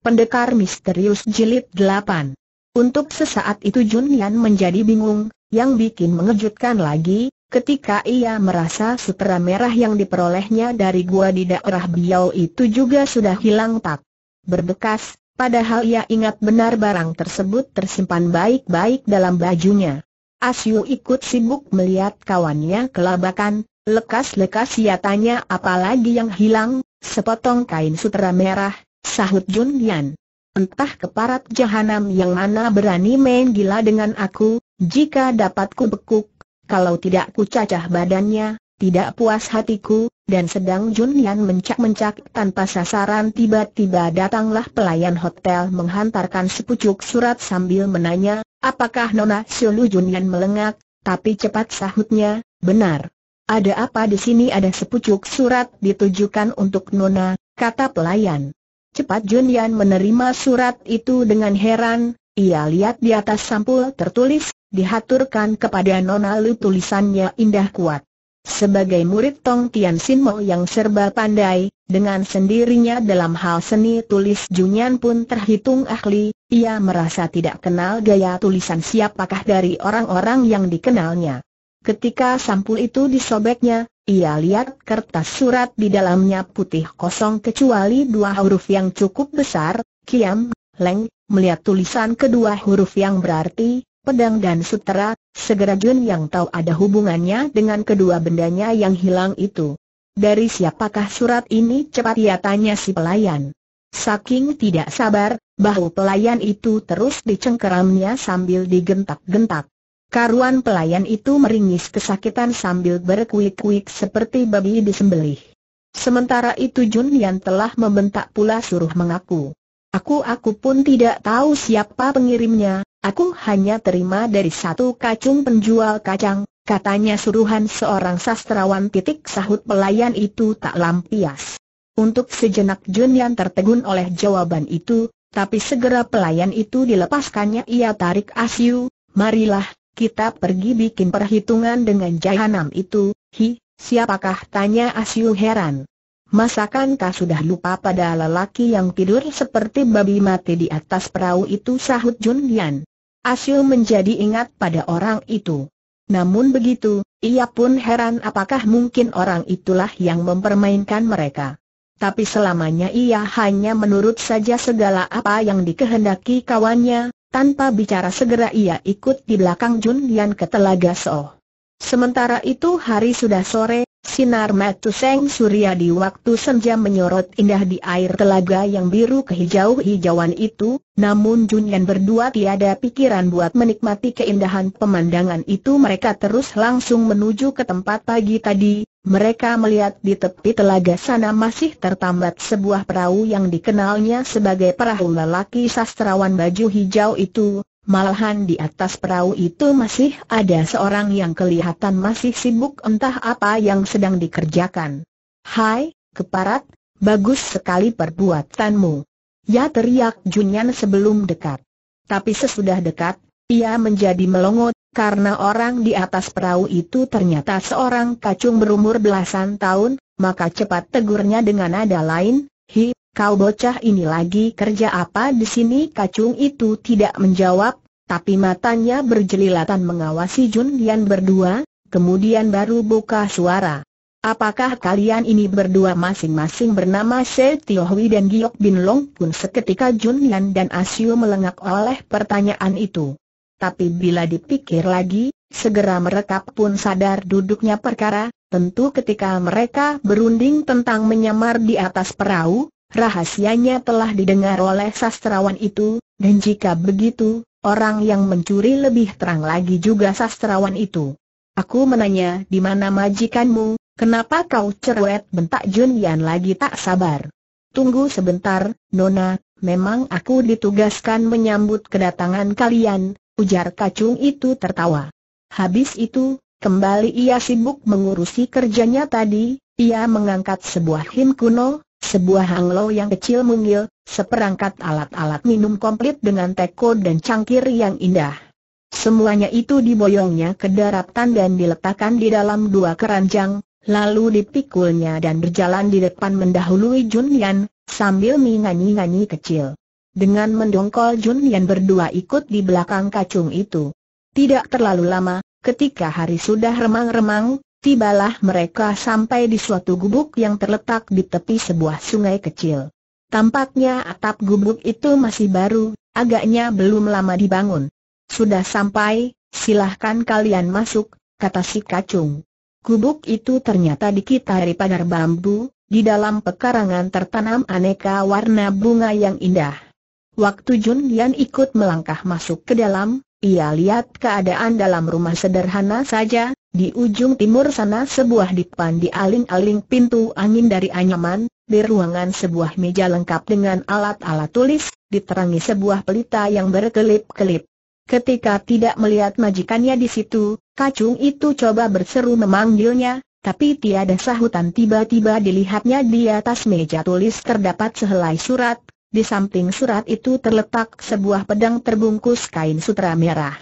Pendekar Misterius Jilid 8 Untuk sesaat itu Jun Yan menjadi bingung, yang bikin mengejutkan lagi, ketika ia merasa sutra merah yang diperolehnya dari gua di daerah Biau itu juga sudah hilang tak berbekas, padahal ia ingat benar barang tersebut tersimpan baik-baik dalam bajunya. Asyu ikut sibuk melihat kawannya kelabakan, lekas-lekas ia tanya apalagi yang hilang, sepotong kain sutra merah, Sahut Jun Yan. Entah keparat jahanam yang mana berani main gila dengan aku, jika dapat ku bekuk, kalau tidak ku cacah badannya, tidak puas hatiku, dan sedang Jun Yan mencak-mencak tanpa sasaran tiba-tiba datanglah pelayan hotel menghantarkan sepucuk surat sambil menanya, apakah Nona Sulu Jun Yan melengak, tapi cepat sahutnya, benar. Ada apa di sini ada sepucuk surat ditujukan untuk Nona, kata pelayan. Cepat Jun menerima surat itu dengan heran, ia lihat di atas sampul tertulis, dihaturkan kepada Nona Lu tulisannya indah kuat. Sebagai murid Tong Tian Sin Mo yang serba pandai, dengan sendirinya dalam hal seni tulis Junyan pun terhitung ahli, ia merasa tidak kenal gaya tulisan siapakah dari orang-orang yang dikenalnya. Ketika sampul itu disobeknya, ia lihat kertas surat di dalamnya putih kosong kecuali dua huruf yang cukup besar, Kiam, Leng, melihat tulisan kedua huruf yang berarti, pedang dan sutera, segera Jun yang tahu ada hubungannya dengan kedua bendanya yang hilang itu. Dari siapakah surat ini cepat ia tanya si pelayan. Saking tidak sabar, bahu pelayan itu terus dicengkeramnya sambil digentak-gentak. Karuan pelayan itu meringis kesakitan sambil berkuik-kuik seperti babi disembelih. Sementara itu Jun Yan telah membentak pula suruh mengaku. Aku-aku pun tidak tahu siapa pengirimnya, aku hanya terima dari satu kacung penjual kacang, katanya suruhan seorang sastrawan titik sahut pelayan itu tak lampias. Untuk sejenak Jun Yan tertegun oleh jawaban itu, tapi segera pelayan itu dilepaskannya ia tarik Asyu, marilah, kita pergi bikin perhitungan dengan jahanam itu, hi, siapakah tanya Asyu heran. Masakan kau sudah lupa pada lelaki yang tidur seperti babi mati di atas perahu itu sahut Jun Yan. Asyu menjadi ingat pada orang itu. Namun begitu, ia pun heran apakah mungkin orang itulah yang mempermainkan mereka tapi selamanya ia hanya menurut saja segala apa yang dikehendaki kawannya, tanpa bicara segera ia ikut di belakang Jun Lian ke Telaga So. Sementara itu hari sudah sore, Sinar mata Seng Surya di waktu senja menyorot indah di air telaga yang biru kehijau-hijauan itu, namun Jun Yan berdua tiada pikiran buat menikmati keindahan pemandangan itu mereka terus langsung menuju ke tempat pagi tadi, mereka melihat di tepi telaga sana masih tertambat sebuah perahu yang dikenalnya sebagai perahu lelaki sastrawan baju hijau itu, Malahan di atas perahu itu masih ada seorang yang kelihatan masih sibuk entah apa yang sedang dikerjakan. Hai, keparat, bagus sekali perbuatanmu. Ya teriak Junyan sebelum dekat. Tapi sesudah dekat, ia menjadi melongo karena orang di atas perahu itu ternyata seorang kacung berumur belasan tahun, maka cepat tegurnya dengan nada lain, Hi, kau bocah ini lagi kerja apa di sini? Kacung itu tidak menjawab, tapi matanya berjelilatan mengawasi Jun Lian berdua, kemudian baru buka suara. Apakah kalian ini berdua masing-masing bernama Se Tio Hui dan Giok Bin Long pun seketika Jun Lian dan Asio melengak oleh pertanyaan itu. Tapi bila dipikir lagi, segera mereka pun sadar duduknya perkara, tentu ketika mereka berunding tentang menyamar di atas perahu, Rahasianya telah didengar oleh sastrawan itu, dan jika begitu, orang yang mencuri lebih terang lagi juga sastrawan itu. Aku menanya di mana majikanmu, kenapa kau cerewet bentak Jun Yan lagi tak sabar. Tunggu sebentar, Nona, memang aku ditugaskan menyambut kedatangan kalian, ujar kacung itu tertawa. Habis itu, kembali ia sibuk mengurusi kerjanya tadi, ia mengangkat sebuah him kuno, sebuah hanglo yang kecil mungil, seperangkat alat-alat minum komplit dengan teko dan cangkir yang indah. Semuanya itu diboyongnya ke daratan dan diletakkan di dalam dua keranjang, lalu dipikulnya dan berjalan di depan mendahului Junian, sambil menyanyi-nyanyi kecil. Dengan mendongkol Junian berdua ikut di belakang kacung itu. Tidak terlalu lama, ketika hari sudah remang-remang, Tibalah mereka sampai di suatu gubuk yang terletak di tepi sebuah sungai kecil. Tampaknya atap gubuk itu masih baru, agaknya belum lama dibangun. Sudah sampai, silahkan kalian masuk, kata si kacung. Gubuk itu ternyata dikitari pagar bambu, di dalam pekarangan tertanam aneka warna bunga yang indah. Waktu Jun Yan ikut melangkah masuk ke dalam, ia lihat keadaan dalam rumah sederhana saja, di ujung timur sana sebuah dipan di aling-aling pintu angin dari anyaman, di ruangan sebuah meja lengkap dengan alat-alat tulis, diterangi sebuah pelita yang berkelip-kelip. Ketika tidak melihat majikannya di situ, kacung itu coba berseru memanggilnya, tapi tiada sahutan tiba-tiba dilihatnya di atas meja tulis terdapat sehelai surat, di samping surat itu terletak sebuah pedang terbungkus kain sutra merah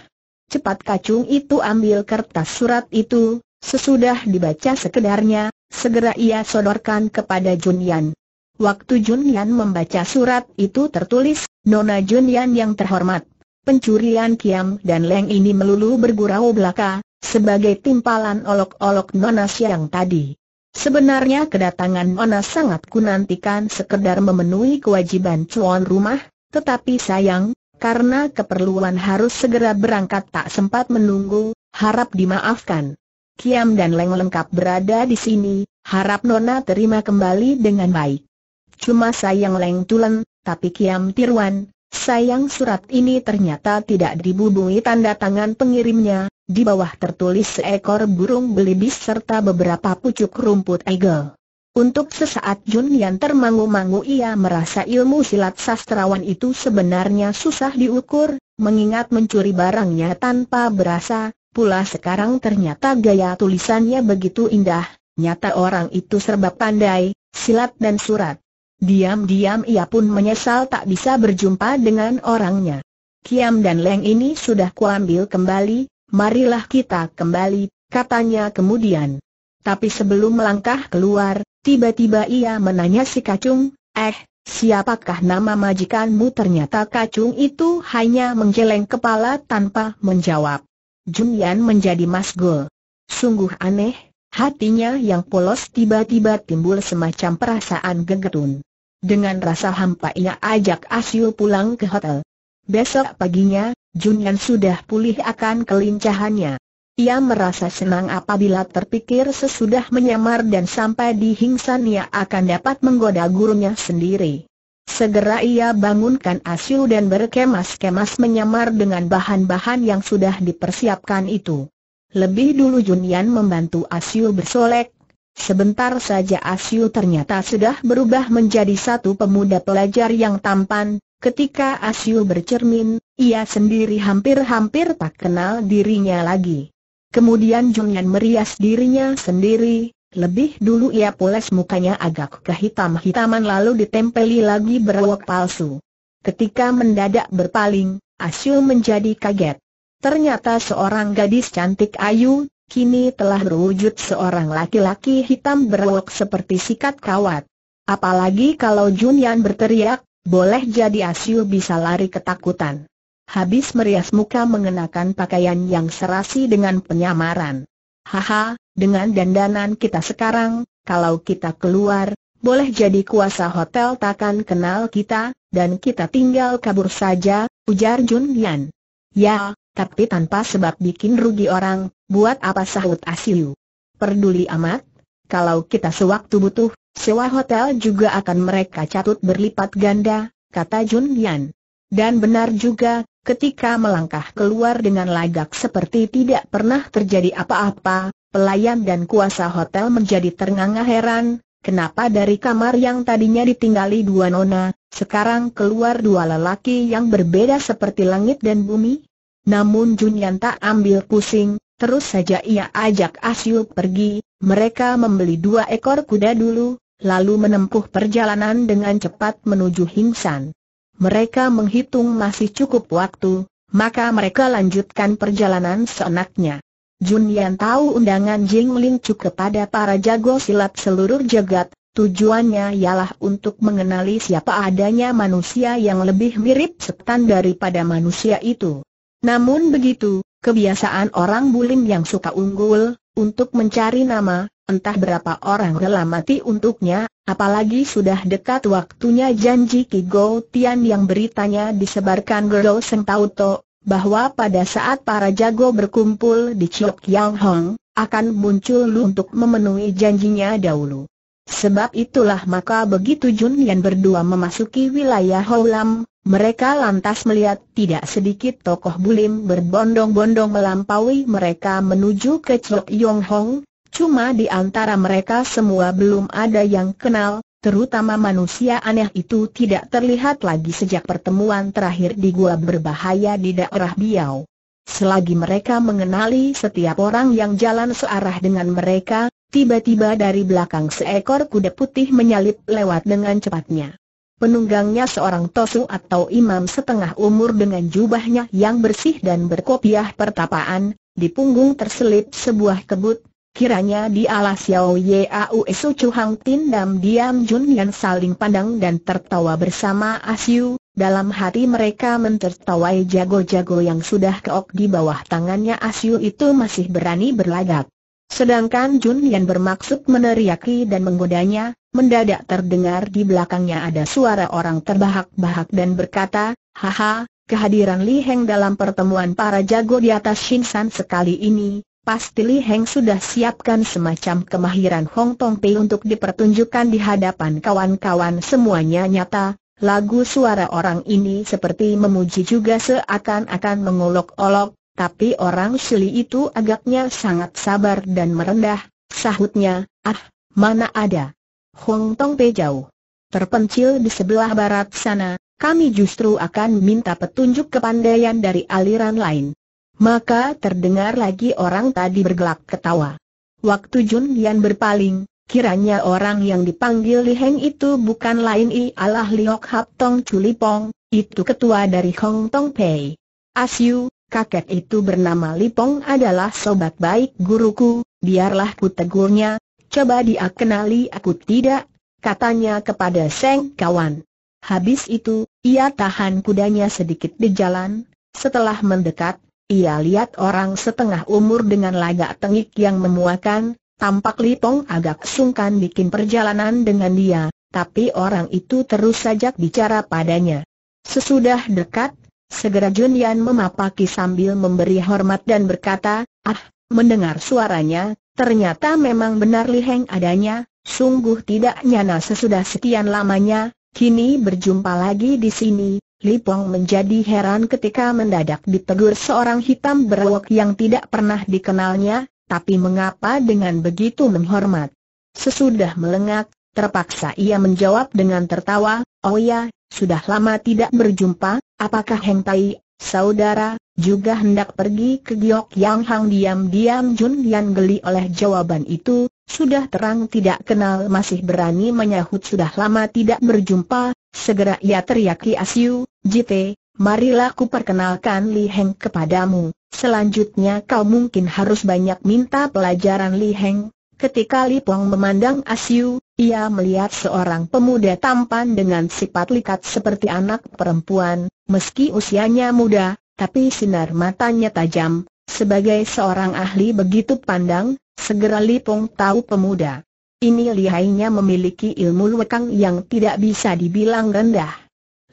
cepat kacung itu ambil kertas surat itu, sesudah dibaca sekedarnya, segera ia sodorkan kepada Junian. Waktu Junian membaca surat itu tertulis, Nona Junian yang terhormat, pencurian Kiam dan Leng ini melulu bergurau belaka, sebagai timpalan olok-olok Nona siang tadi. Sebenarnya kedatangan Nona sangat kunantikan sekedar memenuhi kewajiban cuan rumah, tetapi sayang, karena keperluan harus segera berangkat tak sempat menunggu, harap dimaafkan. Kiam dan Leng lengkap berada di sini, harap Nona terima kembali dengan baik. Cuma sayang Leng Tulen, tapi Kiam Tiruan, sayang surat ini ternyata tidak dibubungi tanda tangan pengirimnya, di bawah tertulis seekor burung belibis serta beberapa pucuk rumput egel. Untuk sesaat Jun Yan termangu-mangu ia merasa ilmu silat sastrawan itu sebenarnya susah diukur, mengingat mencuri barangnya tanpa berasa, pula sekarang ternyata gaya tulisannya begitu indah, nyata orang itu serba pandai, silat dan surat. Diam-diam ia pun menyesal tak bisa berjumpa dengan orangnya. Kiam dan Leng ini sudah kuambil kembali, marilah kita kembali, katanya kemudian. Tapi sebelum melangkah keluar, Tiba-tiba ia menanya si kacung, eh, siapakah nama majikanmu ternyata kacung itu hanya menggeleng kepala tanpa menjawab. Junyan menjadi masgul. Sungguh aneh, hatinya yang polos tiba-tiba timbul semacam perasaan gegetun. Dengan rasa hampa ia ajak Asyu pulang ke hotel. Besok paginya, Junyan sudah pulih akan kelincahannya. Ia merasa senang apabila terpikir sesudah menyamar dan sampai di Hingsan ia akan dapat menggoda gurunya sendiri. Segera ia bangunkan Asyu dan berkemas-kemas menyamar dengan bahan-bahan yang sudah dipersiapkan itu. Lebih dulu Junian membantu Asyu bersolek. Sebentar saja Asyu ternyata sudah berubah menjadi satu pemuda pelajar yang tampan, Ketika Asyu bercermin, ia sendiri hampir-hampir tak kenal dirinya lagi. Kemudian Junyan merias dirinya sendiri, lebih dulu ia poles mukanya agak kehitam-hitaman lalu ditempeli lagi berwok palsu. Ketika mendadak berpaling, Asyul menjadi kaget. Ternyata seorang gadis cantik ayu, kini telah berwujud seorang laki-laki hitam berwok seperti sikat kawat. Apalagi kalau Junyan berteriak, boleh jadi Asyul bisa lari ketakutan habis merias muka mengenakan pakaian yang serasi dengan penyamaran. Haha, dengan dandanan kita sekarang, kalau kita keluar, boleh jadi kuasa hotel takkan kenal kita, dan kita tinggal kabur saja, ujar Jun Yan. Ya, tapi tanpa sebab bikin rugi orang, buat apa sahut Asiu? Perduli amat, kalau kita sewaktu butuh, sewa hotel juga akan mereka catut berlipat ganda, kata Jun Yan. Dan benar juga, ketika melangkah keluar dengan lagak seperti tidak pernah terjadi apa-apa, pelayan dan kuasa hotel menjadi ternganga heran, kenapa dari kamar yang tadinya ditinggali dua nona, sekarang keluar dua lelaki yang berbeda seperti langit dan bumi? Namun Junyan tak ambil pusing, terus saja ia ajak Asyul pergi, mereka membeli dua ekor kuda dulu, lalu menempuh perjalanan dengan cepat menuju Hingsan mereka menghitung masih cukup waktu, maka mereka lanjutkan perjalanan seenaknya. Jun Yan tahu undangan Jing Ling Chu kepada para jago silat seluruh jagat, tujuannya ialah untuk mengenali siapa adanya manusia yang lebih mirip setan daripada manusia itu. Namun begitu, kebiasaan orang bulim yang suka unggul, untuk mencari nama, entah berapa orang rela mati untuknya, apalagi sudah dekat waktunya janji Ki Go Tian yang beritanya disebarkan Gerdo Seng Tauto, bahwa pada saat para jago berkumpul di Chiok Yang Hong, akan muncul Lu untuk memenuhi janjinya dahulu. Sebab itulah maka begitu Jun Yan berdua memasuki wilayah Houlam, mereka lantas melihat tidak sedikit tokoh bulim berbondong-bondong melampaui mereka menuju ke Chok Yong Hong, Cuma di antara mereka semua belum ada yang kenal, terutama manusia aneh itu tidak terlihat lagi sejak pertemuan terakhir di gua berbahaya di daerah Biau. Selagi mereka mengenali setiap orang yang jalan searah dengan mereka, tiba-tiba dari belakang seekor kuda putih menyalip lewat dengan cepatnya. Penunggangnya seorang tosu atau imam setengah umur dengan jubahnya yang bersih dan berkopiah pertapaan, di punggung terselip sebuah kebut, Kiranya dialah Xiao Yao Su Chu Hang Tin dan Diam Jun yang saling pandang dan tertawa bersama Asyu, dalam hati mereka mentertawai jago-jago yang sudah keok di bawah tangannya Asyu itu masih berani berlagak. Sedangkan Jun yang bermaksud meneriaki dan menggodanya, mendadak terdengar di belakangnya ada suara orang terbahak-bahak dan berkata, Haha, kehadiran Li Heng dalam pertemuan para jago di atas Shinsan sekali ini, Pasti Li Heng sudah siapkan semacam kemahiran Hong Tong Pei untuk dipertunjukkan di hadapan kawan-kawan semuanya nyata, lagu suara orang ini seperti memuji juga seakan-akan mengolok-olok, tapi orang Shili itu agaknya sangat sabar dan merendah, sahutnya, ah, mana ada. Hong Tong Pei jauh. Terpencil di sebelah barat sana, kami justru akan minta petunjuk kepandaian dari aliran lain. Maka terdengar lagi orang tadi bergelak ketawa. Waktu Jun Yan berpaling, kiranya orang yang dipanggil Li Heng itu bukan lain ialah Liok Hap Tong Chulipong, itu ketua dari Hong Tong Pei. Asyu, kakek itu bernama Lipong adalah sobat baik guruku, biarlah ku tegurnya, coba dia kenali aku tidak, katanya kepada Seng kawan. Habis itu, ia tahan kudanya sedikit di jalan, setelah mendekat, ia lihat orang setengah umur dengan lagak tengik yang memuakan, tampak Lipong agak sungkan bikin perjalanan dengan dia, tapi orang itu terus saja bicara padanya. Sesudah dekat, segera Jun memapaki sambil memberi hormat dan berkata, Ah, mendengar suaranya, ternyata memang benar liheng adanya, sungguh tidak nyana sesudah sekian lamanya, kini berjumpa lagi di sini, Li menjadi heran ketika mendadak ditegur seorang hitam berwok yang tidak pernah dikenalnya, tapi mengapa dengan begitu menghormat? Sesudah melengak, terpaksa ia menjawab dengan tertawa, Oh ya, sudah lama tidak berjumpa, apakah Heng Tai, saudara, juga hendak pergi ke Giok Yang Hang diam-diam Jun Yan geli oleh jawaban itu, sudah terang tidak kenal masih berani menyahut sudah lama tidak berjumpa, segera ia teriaki Asyu, Jite, marilah ku perkenalkan Li Heng kepadamu, selanjutnya kau mungkin harus banyak minta pelajaran Li Heng. Ketika Li Pong memandang Asyu, ia melihat seorang pemuda tampan dengan sifat likat seperti anak perempuan, meski usianya muda, tapi sinar matanya tajam, sebagai seorang ahli begitu pandang, Segera Lipong tahu pemuda. Ini lihainya memiliki ilmu lekang yang tidak bisa dibilang rendah.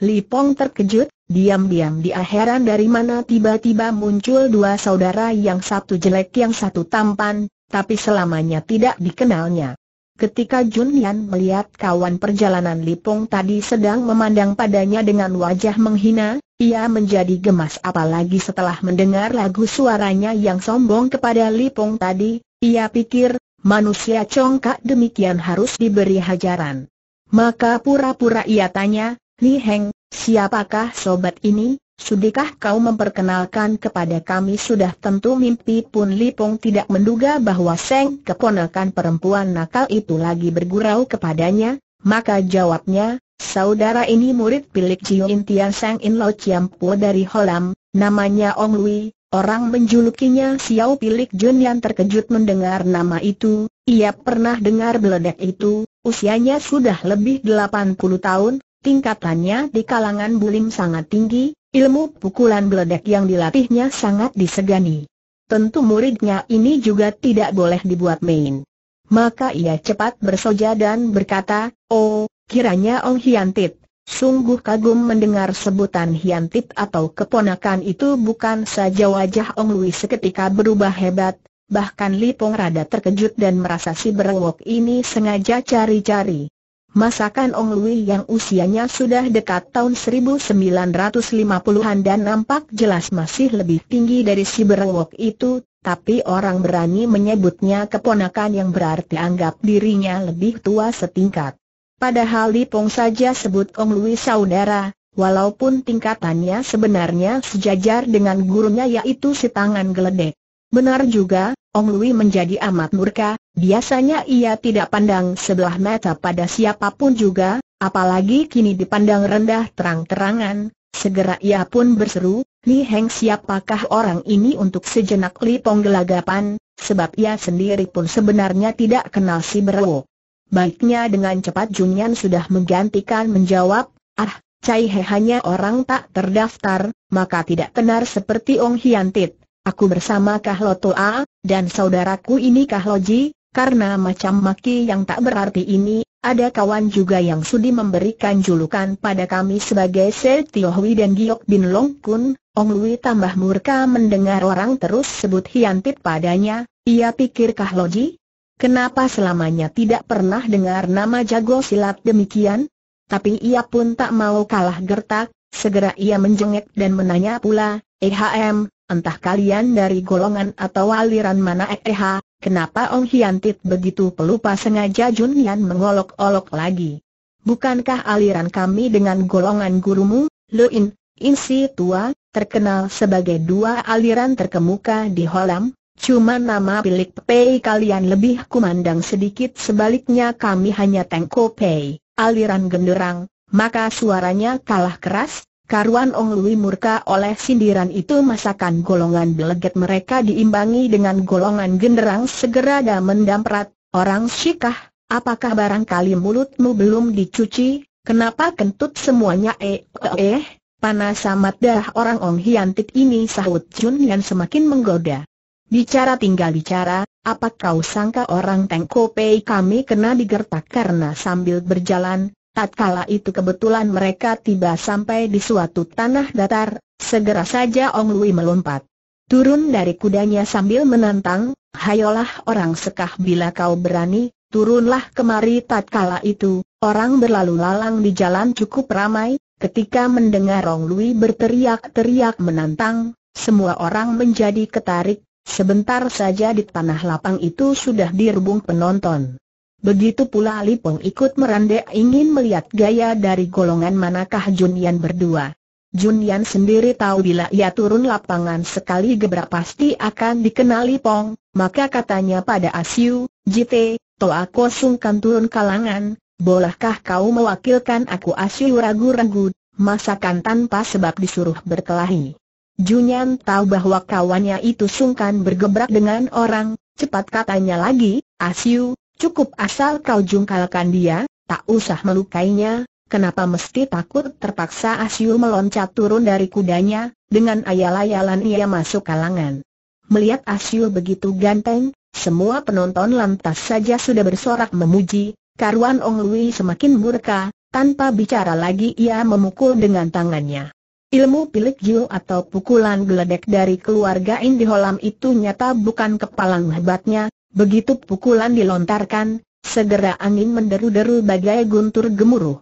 Lipong terkejut, diam-diam dia heran dari mana tiba-tiba muncul dua saudara yang satu jelek yang satu tampan, tapi selamanya tidak dikenalnya. Ketika Junian melihat kawan perjalanan Lipong tadi sedang memandang padanya dengan wajah menghina, ia menjadi gemas apalagi setelah mendengar lagu suaranya yang sombong kepada Lipong tadi, ia pikir, manusia congkak demikian harus diberi hajaran. Maka pura-pura ia tanya, Li Heng, siapakah sobat ini? Sudikah kau memperkenalkan kepada kami sudah tentu mimpi pun Lipong tidak menduga bahwa Seng keponakan perempuan nakal itu lagi bergurau kepadanya, maka jawabnya, saudara ini murid pilih Jiu Intian Seng In Lo Chiam Po dari Holam, namanya Ong Lui, Orang menjulukinya Xiao Pilik Jun yang terkejut mendengar nama itu, ia pernah dengar beledek itu, usianya sudah lebih 80 tahun, tingkatannya di kalangan bulim sangat tinggi, ilmu pukulan beledek yang dilatihnya sangat disegani. Tentu muridnya ini juga tidak boleh dibuat main. Maka ia cepat bersoja dan berkata, Oh, kiranya Ong Hiantit, Sungguh kagum mendengar sebutan Hiantit atau keponakan itu bukan saja wajah Ong Lui seketika berubah hebat, bahkan Li Pong rada terkejut dan merasa si berwok ini sengaja cari-cari. Masakan Ong Lui yang usianya sudah dekat tahun 1950-an dan nampak jelas masih lebih tinggi dari si berwok itu, tapi orang berani menyebutnya keponakan yang berarti anggap dirinya lebih tua setingkat. Padahal Lipong saja sebut Ong Lui saudara, walaupun tingkatannya sebenarnya sejajar dengan gurunya yaitu si tangan geledek. Benar juga, Ong Lui menjadi amat murka, biasanya ia tidak pandang sebelah mata pada siapapun juga, apalagi kini dipandang rendah terang-terangan, segera ia pun berseru, Li Heng siapakah orang ini untuk sejenak Lipong gelagapan, sebab ia sendiri pun sebenarnya tidak kenal si Berwok. Baiknya dengan cepat Junyan sudah menggantikan menjawab, ah, Cai He hanya orang tak terdaftar, maka tidak tenar seperti Ong Hiantit. Aku bersama Kahlo Toa, dan saudaraku ini Ji, karena macam maki yang tak berarti ini, ada kawan juga yang sudi memberikan julukan pada kami sebagai Se Tio Hui dan Giok Bin Long Kun. Ong Lui tambah murka mendengar orang terus sebut Hiantit padanya, ia pikir Ji? Kenapa selamanya tidak pernah dengar nama jago silat demikian? Tapi ia pun tak mau kalah gertak, segera ia menjengek dan menanya pula, EHM, entah kalian dari golongan atau aliran mana eh, EH, kenapa Ong Hiantit begitu pelupa sengaja Jun Yan mengolok-olok lagi? Bukankah aliran kami dengan golongan gurumu, Luin, Insi Tua, terkenal sebagai dua aliran terkemuka di Holam? Cuma nama bilik Pei kalian lebih kumandang sedikit sebaliknya kami hanya Tengko Pei, aliran genderang, maka suaranya kalah keras, karuan Ong Lui murka oleh sindiran itu masakan golongan beleget mereka diimbangi dengan golongan genderang segera dan mendamprat, orang syikah, apakah barangkali mulutmu belum dicuci, kenapa kentut semuanya eh eh, eh panas amat dah orang Ong Hiantik ini sahut Jun yang semakin menggoda. Bicara tinggal bicara, apa kau sangka orang Tengkopei kami kena digertak karena sambil berjalan, tatkala itu kebetulan mereka tiba sampai di suatu tanah datar, segera saja Ong Lui melompat. Turun dari kudanya sambil menantang, hayolah orang sekah bila kau berani, turunlah kemari tatkala itu, orang berlalu lalang di jalan cukup ramai, ketika mendengar Ong Lui berteriak-teriak menantang, semua orang menjadi ketarik Sebentar saja di tanah lapang itu sudah dirubung penonton. Begitu pula Lipong ikut merandek ingin melihat gaya dari golongan manakah Junian berdua. Junian sendiri tahu bila ia turun lapangan sekali gebrak pasti akan dikenali Pong, maka katanya pada Asiu, Jite, aku sungkan turun kalangan, bolehkah kau mewakilkan aku Asiu ragu-ragu, masakan tanpa sebab disuruh berkelahi. Junyan tahu bahwa kawannya itu sungkan bergebrak dengan orang, cepat katanya lagi, Asyu, cukup asal kau jungkalkan dia, tak usah melukainya, kenapa mesti takut terpaksa Asyu meloncat turun dari kudanya, dengan ayal-ayalan ia masuk kalangan. Melihat Asyu begitu ganteng, semua penonton lantas saja sudah bersorak memuji, karuan Ong Lui semakin murka, tanpa bicara lagi ia memukul dengan tangannya. Ilmu pilik Jiu atau pukulan geledek dari keluarga Indiholam itu nyata bukan kepalang hebatnya, begitu pukulan dilontarkan, segera angin menderu-deru bagai guntur gemuruh.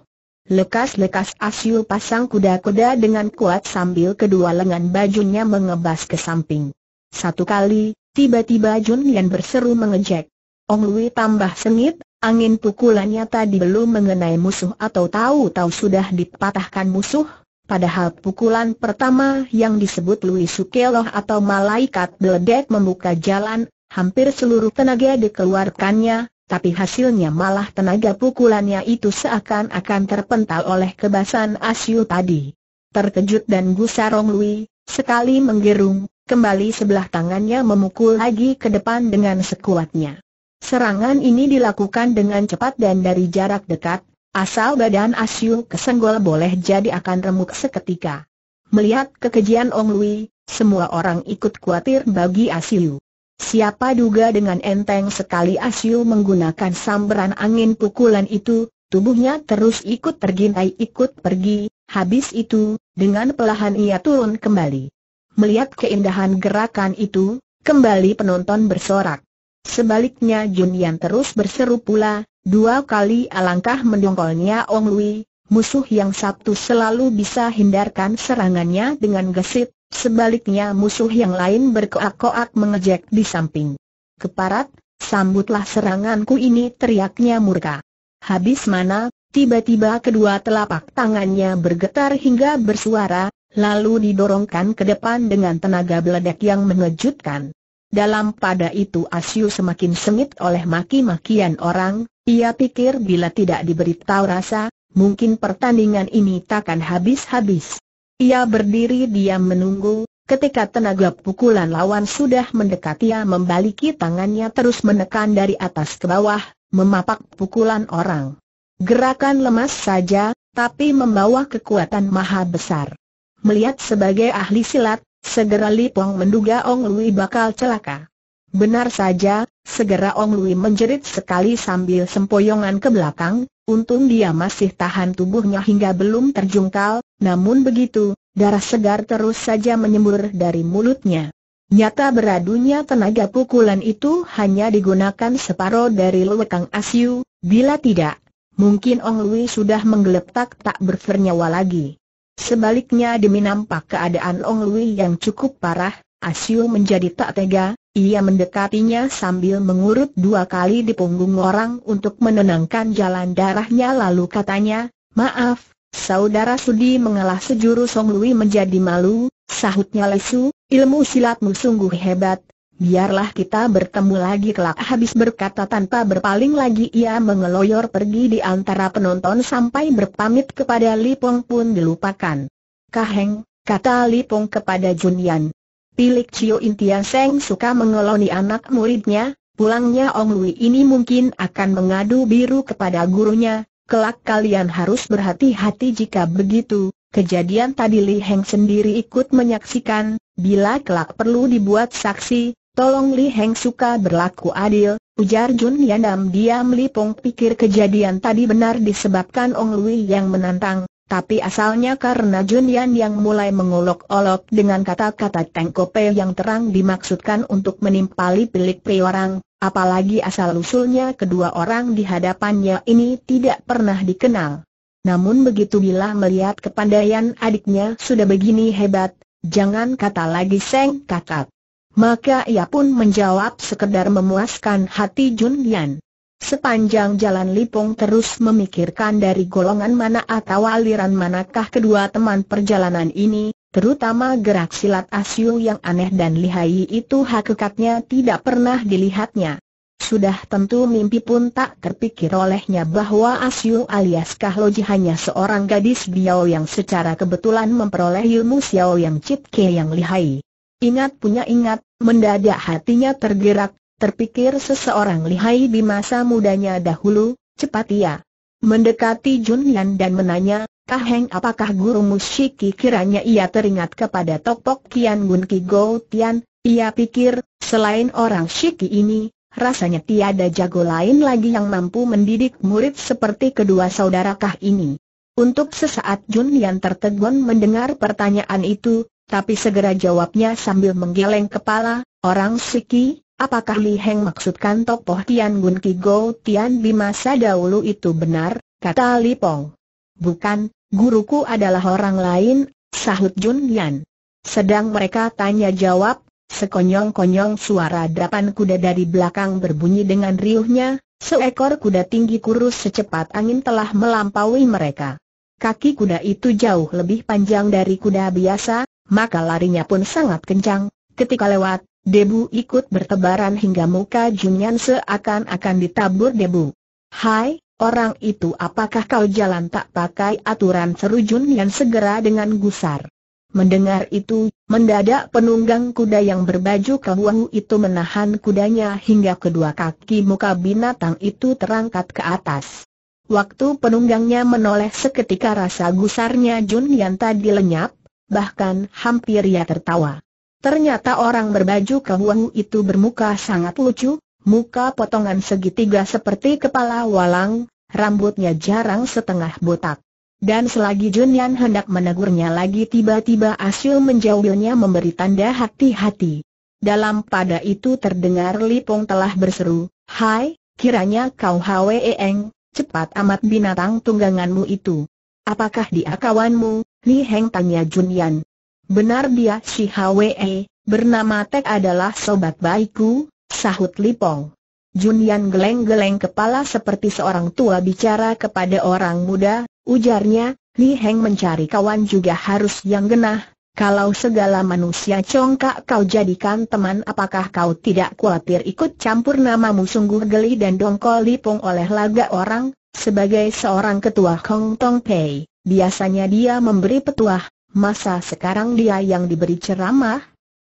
Lekas-lekas Asyul pasang kuda-kuda dengan kuat sambil kedua lengan bajunya mengebas ke samping. Satu kali, tiba-tiba Jun Lian berseru mengejek. Ong Lui tambah sengit, angin pukulannya tadi belum mengenai musuh atau tahu-tahu sudah dipatahkan musuh, Padahal pukulan pertama yang disebut Louis Sukeloh atau malaikat beledek membuka jalan, hampir seluruh tenaga dikeluarkannya, tapi hasilnya malah tenaga pukulannya itu seakan-akan terpental oleh kebasan Asyu tadi. Terkejut dan gusarong Louis, sekali menggerung, kembali sebelah tangannya memukul lagi ke depan dengan sekuatnya. Serangan ini dilakukan dengan cepat dan dari jarak dekat, Asal badan Asyu kesenggol boleh jadi akan remuk seketika. Melihat kekejian Ong Lui, semua orang ikut khawatir bagi Asyu. Siapa duga dengan enteng sekali Asyu menggunakan sambaran angin pukulan itu, tubuhnya terus ikut tergintai ikut pergi, habis itu, dengan pelahan ia turun kembali. Melihat keindahan gerakan itu, kembali penonton bersorak. Sebaliknya Jun Yan terus berseru pula, Dua kali alangkah mendongkolnya Ong Lui, musuh yang satu selalu bisa hindarkan serangannya dengan gesit, sebaliknya musuh yang lain berkoak-koak mengejek di samping. Keparat, sambutlah seranganku ini teriaknya murka. Habis mana, tiba-tiba kedua telapak tangannya bergetar hingga bersuara, lalu didorongkan ke depan dengan tenaga beledak yang mengejutkan. Dalam pada itu Asyu semakin sengit oleh maki-makian orang, ia pikir bila tidak diberitahu rasa, mungkin pertandingan ini takkan habis-habis. Ia berdiri diam menunggu, ketika tenaga pukulan lawan sudah mendekati ia membaliki tangannya terus menekan dari atas ke bawah, memapak pukulan orang. Gerakan lemas saja, tapi membawa kekuatan maha besar. Melihat sebagai ahli silat, segera Lipong menduga Ong Lui bakal celaka. Benar saja, segera Ong Lui menjerit sekali sambil sempoyongan ke belakang, untung dia masih tahan tubuhnya hingga belum terjungkal, namun begitu, darah segar terus saja menyembur dari mulutnya. Nyata beradunya tenaga pukulan itu hanya digunakan separoh dari lewekang Asyu, bila tidak, mungkin Ong Lui sudah menggeletak tak bernyawa lagi. Sebaliknya demi nampak keadaan Ong Lui yang cukup parah, Asyu menjadi tak tega, ia mendekatinya sambil mengurut dua kali di punggung orang untuk menenangkan jalan darahnya lalu katanya, Maaf, saudara Sudi mengalah sejuru Song Lui menjadi malu, sahutnya lesu, ilmu silatmu sungguh hebat, Biarlah kita bertemu lagi kelak habis berkata tanpa berpaling lagi ia mengeloyor pergi di antara penonton sampai berpamit kepada Lipong pun dilupakan. Kaheng, kata Lipong kepada Junian. Pilik Cio Intia Seng suka mengeloni anak muridnya, pulangnya Ong Lui ini mungkin akan mengadu biru kepada gurunya, kelak kalian harus berhati-hati jika begitu, kejadian tadi Li Heng sendiri ikut menyaksikan, bila kelak perlu dibuat saksi, tolong Li Heng suka berlaku adil, ujar Jun Yanam. diam Li Pong pikir kejadian tadi benar disebabkan Ong Lui yang menantang, tapi asalnya karena Junyan yang mulai mengolok-olok dengan kata-kata Tengkope yang terang dimaksudkan untuk menimpali bilik orang, apalagi asal-usulnya kedua orang di hadapannya ini tidak pernah dikenal. Namun begitu bila melihat kepandaian adiknya sudah begini hebat, jangan kata lagi Seng Kakak. Maka ia pun menjawab sekedar memuaskan hati Junyan. Sepanjang jalan Lipung terus memikirkan dari golongan mana atau aliran manakah kedua teman perjalanan ini, terutama gerak silat Asyu yang aneh dan lihai itu hakikatnya tidak pernah dilihatnya. Sudah tentu mimpi pun tak terpikir olehnya bahwa Asyu alias Kahloji hanya seorang gadis biao yang secara kebetulan memperoleh ilmu Xiao yang cipke yang lihai. Ingat punya ingat, mendadak hatinya tergerak, terpikir seseorang lihai di masa mudanya dahulu, cepat ia mendekati Jun Yan dan menanya, Kaheng apakah guru musyiki kiranya ia teringat kepada Tokpok Kian Gun Ki Go Tian, ia pikir, selain orang syiki ini, rasanya tiada jago lain lagi yang mampu mendidik murid seperti kedua saudara kah ini. Untuk sesaat Jun Yan tertegun mendengar pertanyaan itu, tapi segera jawabnya sambil menggeleng kepala, orang syiki, Apakah Li Heng maksudkan tokoh Tian Gun Ki Go Tian di masa dahulu itu benar, kata Li Pong. Bukan, guruku adalah orang lain, sahut Jun Yan. Sedang mereka tanya jawab, sekonyong-konyong suara dapan kuda dari belakang berbunyi dengan riuhnya, seekor kuda tinggi kurus secepat angin telah melampaui mereka. Kaki kuda itu jauh lebih panjang dari kuda biasa, maka larinya pun sangat kencang. Ketika lewat, Debu ikut bertebaran hingga muka Junyan seakan-akan ditabur debu. Hai, orang itu apakah kau jalan tak pakai aturan seru Junyan segera dengan gusar. Mendengar itu, mendadak penunggang kuda yang berbaju kebuahu itu menahan kudanya hingga kedua kaki muka binatang itu terangkat ke atas. Waktu penunggangnya menoleh seketika rasa gusarnya Junyan tadi lenyap, bahkan hampir ia tertawa. Ternyata orang berbaju kehuang itu bermuka sangat lucu, muka potongan segitiga seperti kepala walang, rambutnya jarang setengah botak. Dan selagi Yan hendak menegurnya lagi tiba-tiba Asyul menjauhinya memberi tanda hati-hati. Dalam pada itu terdengar Lipong telah berseru, Hai, kiranya kau Hweeng, cepat amat binatang tungganganmu itu. Apakah dia kawanmu? Li Heng tanya Yan. Benar dia si Hwe, bernama Tek adalah sobat baikku, sahut Lipong. Junian geleng-geleng kepala seperti seorang tua bicara kepada orang muda, ujarnya, Li Heng mencari kawan juga harus yang genah, kalau segala manusia congkak kau jadikan teman apakah kau tidak khawatir ikut campur namamu sungguh geli dan dongkol Lipong oleh laga orang? Sebagai seorang ketua Hong Tong Pei, biasanya dia memberi petuah, masa sekarang dia yang diberi ceramah?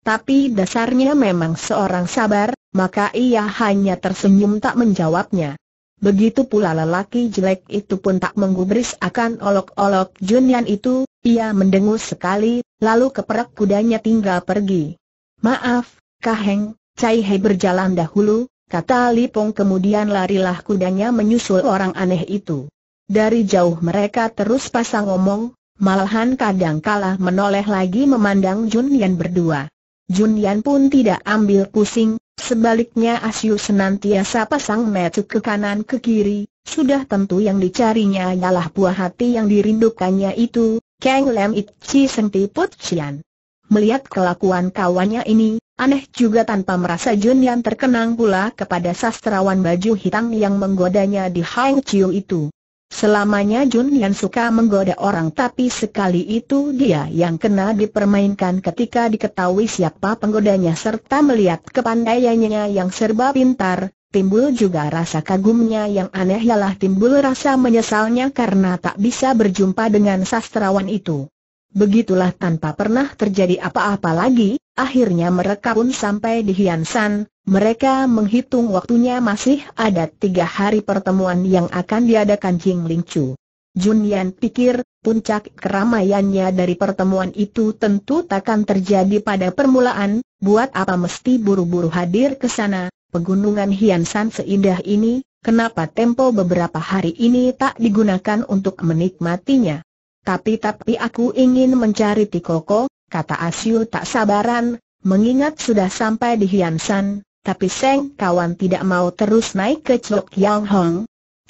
Tapi dasarnya memang seorang sabar, maka ia hanya tersenyum tak menjawabnya. Begitu pula lelaki jelek itu pun tak menggubris akan olok-olok Junian itu, ia mendengus sekali, lalu keperak kudanya tinggal pergi. Maaf, Kaheng, Cai He berjalan dahulu, kata Lipong kemudian larilah kudanya menyusul orang aneh itu. Dari jauh mereka terus pasang omong malahan kadang kala menoleh lagi memandang Jun Yan berdua. Jun Yan pun tidak ambil pusing, sebaliknya Asyu senantiasa pasang mata ke kanan ke kiri, sudah tentu yang dicarinya ialah buah hati yang dirindukannya itu, Kang Lam It Chi Ti Put Chian. Melihat kelakuan kawannya ini, Aneh juga tanpa merasa Jun Yan terkenang pula kepada sastrawan baju hitam yang menggodanya di Hang Chiu itu. Selamanya Jun Yan suka menggoda orang tapi sekali itu dia yang kena dipermainkan ketika diketahui siapa penggodanya serta melihat kepandaiannya yang serba pintar, timbul juga rasa kagumnya yang aneh ialah timbul rasa menyesalnya karena tak bisa berjumpa dengan sastrawan itu. Begitulah tanpa pernah terjadi apa-apa lagi, akhirnya mereka pun sampai di Hiansan, mereka menghitung waktunya masih ada tiga hari pertemuan yang akan diadakan Jing Ling Chu. Jun Yan pikir, puncak keramaiannya dari pertemuan itu tentu takkan terjadi pada permulaan, buat apa mesti buru-buru hadir ke sana, pegunungan San seindah ini, kenapa tempo beberapa hari ini tak digunakan untuk menikmatinya. Tapi-tapi aku ingin mencari Tikoko, kata Asyu tak sabaran, mengingat sudah sampai di Hiansan, tapi Seng kawan tidak mau terus naik ke Chok Yang Hong.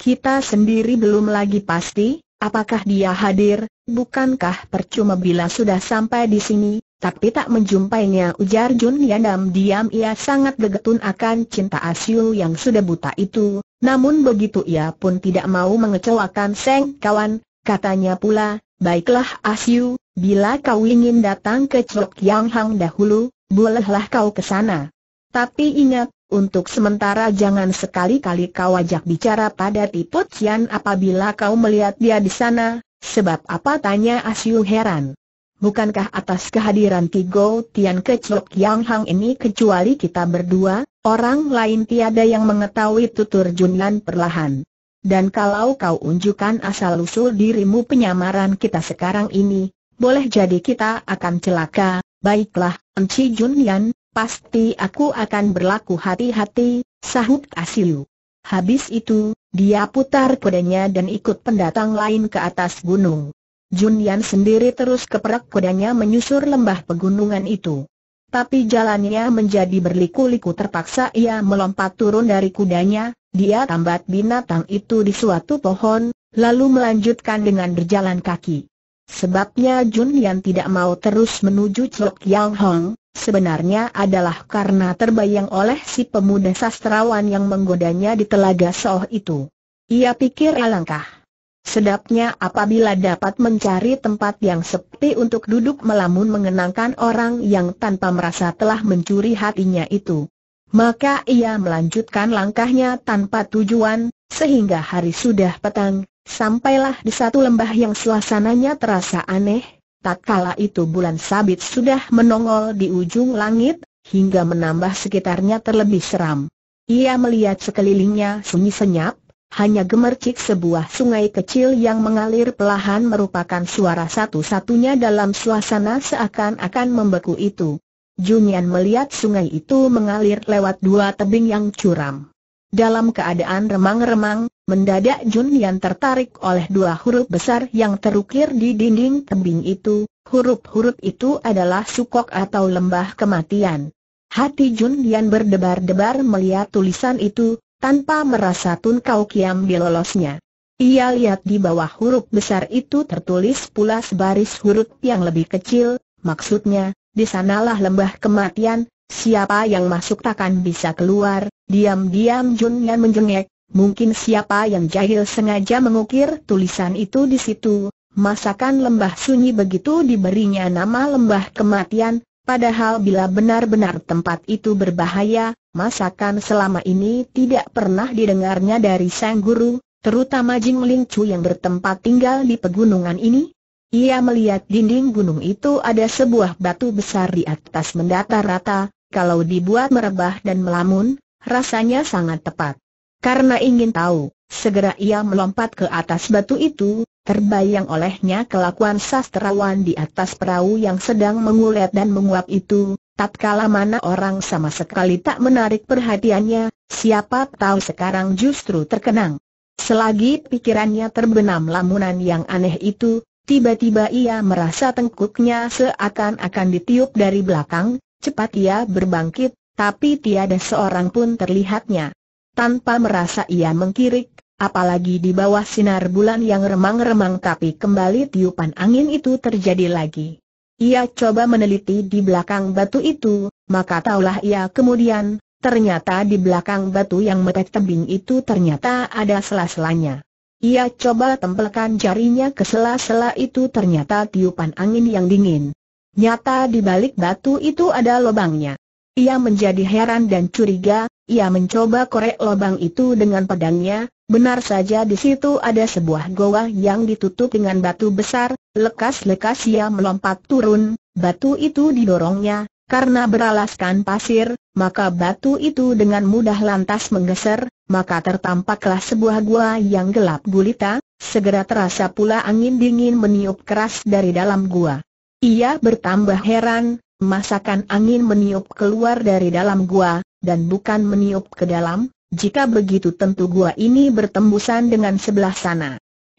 Kita sendiri belum lagi pasti, apakah dia hadir, bukankah percuma bila sudah sampai di sini, tapi tak menjumpainya ujar Jun Yandam diam ia sangat gegetun akan cinta Asyu yang sudah buta itu, namun begitu ia pun tidak mau mengecewakan Seng kawan, katanya pula, baiklah Asyu, bila kau ingin datang ke Chok Yang Hong dahulu, bolehlah kau ke sana. Tapi ingat, untuk sementara jangan sekali-kali kau ajak bicara pada Tipe Tian apabila kau melihat dia di sana, sebab apa tanya Asyu heran. Bukankah atas kehadiran Tigo Tian Kecok Yang Hang ini kecuali kita berdua, orang lain tiada yang mengetahui tutur Junlan perlahan. Dan kalau kau unjukkan asal-usul dirimu penyamaran kita sekarang ini, boleh jadi kita akan celaka, baiklah, Enci Junlan, Pasti aku akan berlaku hati-hati, sahut Asiu. Habis itu, dia putar kudanya dan ikut pendatang lain ke atas gunung. Junian sendiri terus keperak kudanya menyusur lembah pegunungan itu. Tapi jalannya menjadi berliku-liku terpaksa ia melompat turun dari kudanya, dia tambat binatang itu di suatu pohon, lalu melanjutkan dengan berjalan kaki. Sebabnya Jun tidak mau terus menuju Chok Yang Hong, Sebenarnya adalah karena terbayang oleh si pemuda sastrawan yang menggodanya di telaga Soh itu. Ia pikir alangkah. Sedapnya apabila dapat mencari tempat yang sepi untuk duduk melamun mengenangkan orang yang tanpa merasa telah mencuri hatinya itu. Maka ia melanjutkan langkahnya tanpa tujuan, sehingga hari sudah petang, sampailah di satu lembah yang suasananya terasa aneh, Tatkala itu bulan sabit sudah menongol di ujung langit, hingga menambah sekitarnya terlebih seram. Ia melihat sekelilingnya sunyi senyap, hanya gemercik sebuah sungai kecil yang mengalir perlahan merupakan suara satu-satunya dalam suasana seakan-akan membeku itu. Junyan melihat sungai itu mengalir lewat dua tebing yang curam. Dalam keadaan remang-remang, Mendadak Jun Yan tertarik oleh dua huruf besar yang terukir di dinding tebing itu, huruf-huruf itu adalah sukok atau lembah kematian. Hati Jun Yan berdebar-debar melihat tulisan itu, tanpa merasa Tun Kau Kiam dilolosnya. Ia lihat di bawah huruf besar itu tertulis pula sebaris huruf yang lebih kecil, maksudnya, di sanalah lembah kematian, siapa yang masuk takkan bisa keluar, diam-diam Jun Yan menjengek, Mungkin siapa yang jahil sengaja mengukir tulisan itu di situ, masakan lembah sunyi begitu diberinya nama lembah kematian, padahal bila benar-benar tempat itu berbahaya, masakan selama ini tidak pernah didengarnya dari sang guru, terutama Jing Ling Chu yang bertempat tinggal di pegunungan ini. Ia melihat dinding gunung itu ada sebuah batu besar di atas mendatar rata, kalau dibuat merebah dan melamun, rasanya sangat tepat. Karena ingin tahu, segera ia melompat ke atas batu itu, terbayang olehnya kelakuan sastrawan di atas perahu yang sedang mengulet dan menguap itu, tatkala mana orang sama sekali tak menarik perhatiannya, siapa tahu sekarang justru terkenang. Selagi pikirannya terbenam lamunan yang aneh itu, tiba-tiba ia merasa tengkuknya seakan-akan ditiup dari belakang, cepat ia berbangkit, tapi tiada seorang pun terlihatnya tanpa merasa ia mengkirik, apalagi di bawah sinar bulan yang remang-remang tapi kembali tiupan angin itu terjadi lagi. Ia coba meneliti di belakang batu itu, maka taulah ia kemudian, ternyata di belakang batu yang mepet tebing itu ternyata ada sela-selanya. Ia coba tempelkan jarinya ke sela-sela itu ternyata tiupan angin yang dingin. Nyata di balik batu itu ada lubangnya. Ia menjadi heran dan curiga, ia mencoba korek lubang itu dengan pedangnya, benar saja di situ ada sebuah goa yang ditutup dengan batu besar, lekas-lekas ia melompat turun, batu itu didorongnya, karena beralaskan pasir, maka batu itu dengan mudah lantas menggeser, maka tertampaklah sebuah gua yang gelap gulita, segera terasa pula angin dingin meniup keras dari dalam gua. Ia bertambah heran, masakan angin meniup keluar dari dalam gua, dan bukan meniup ke dalam, jika begitu tentu gua ini bertembusan dengan sebelah sana.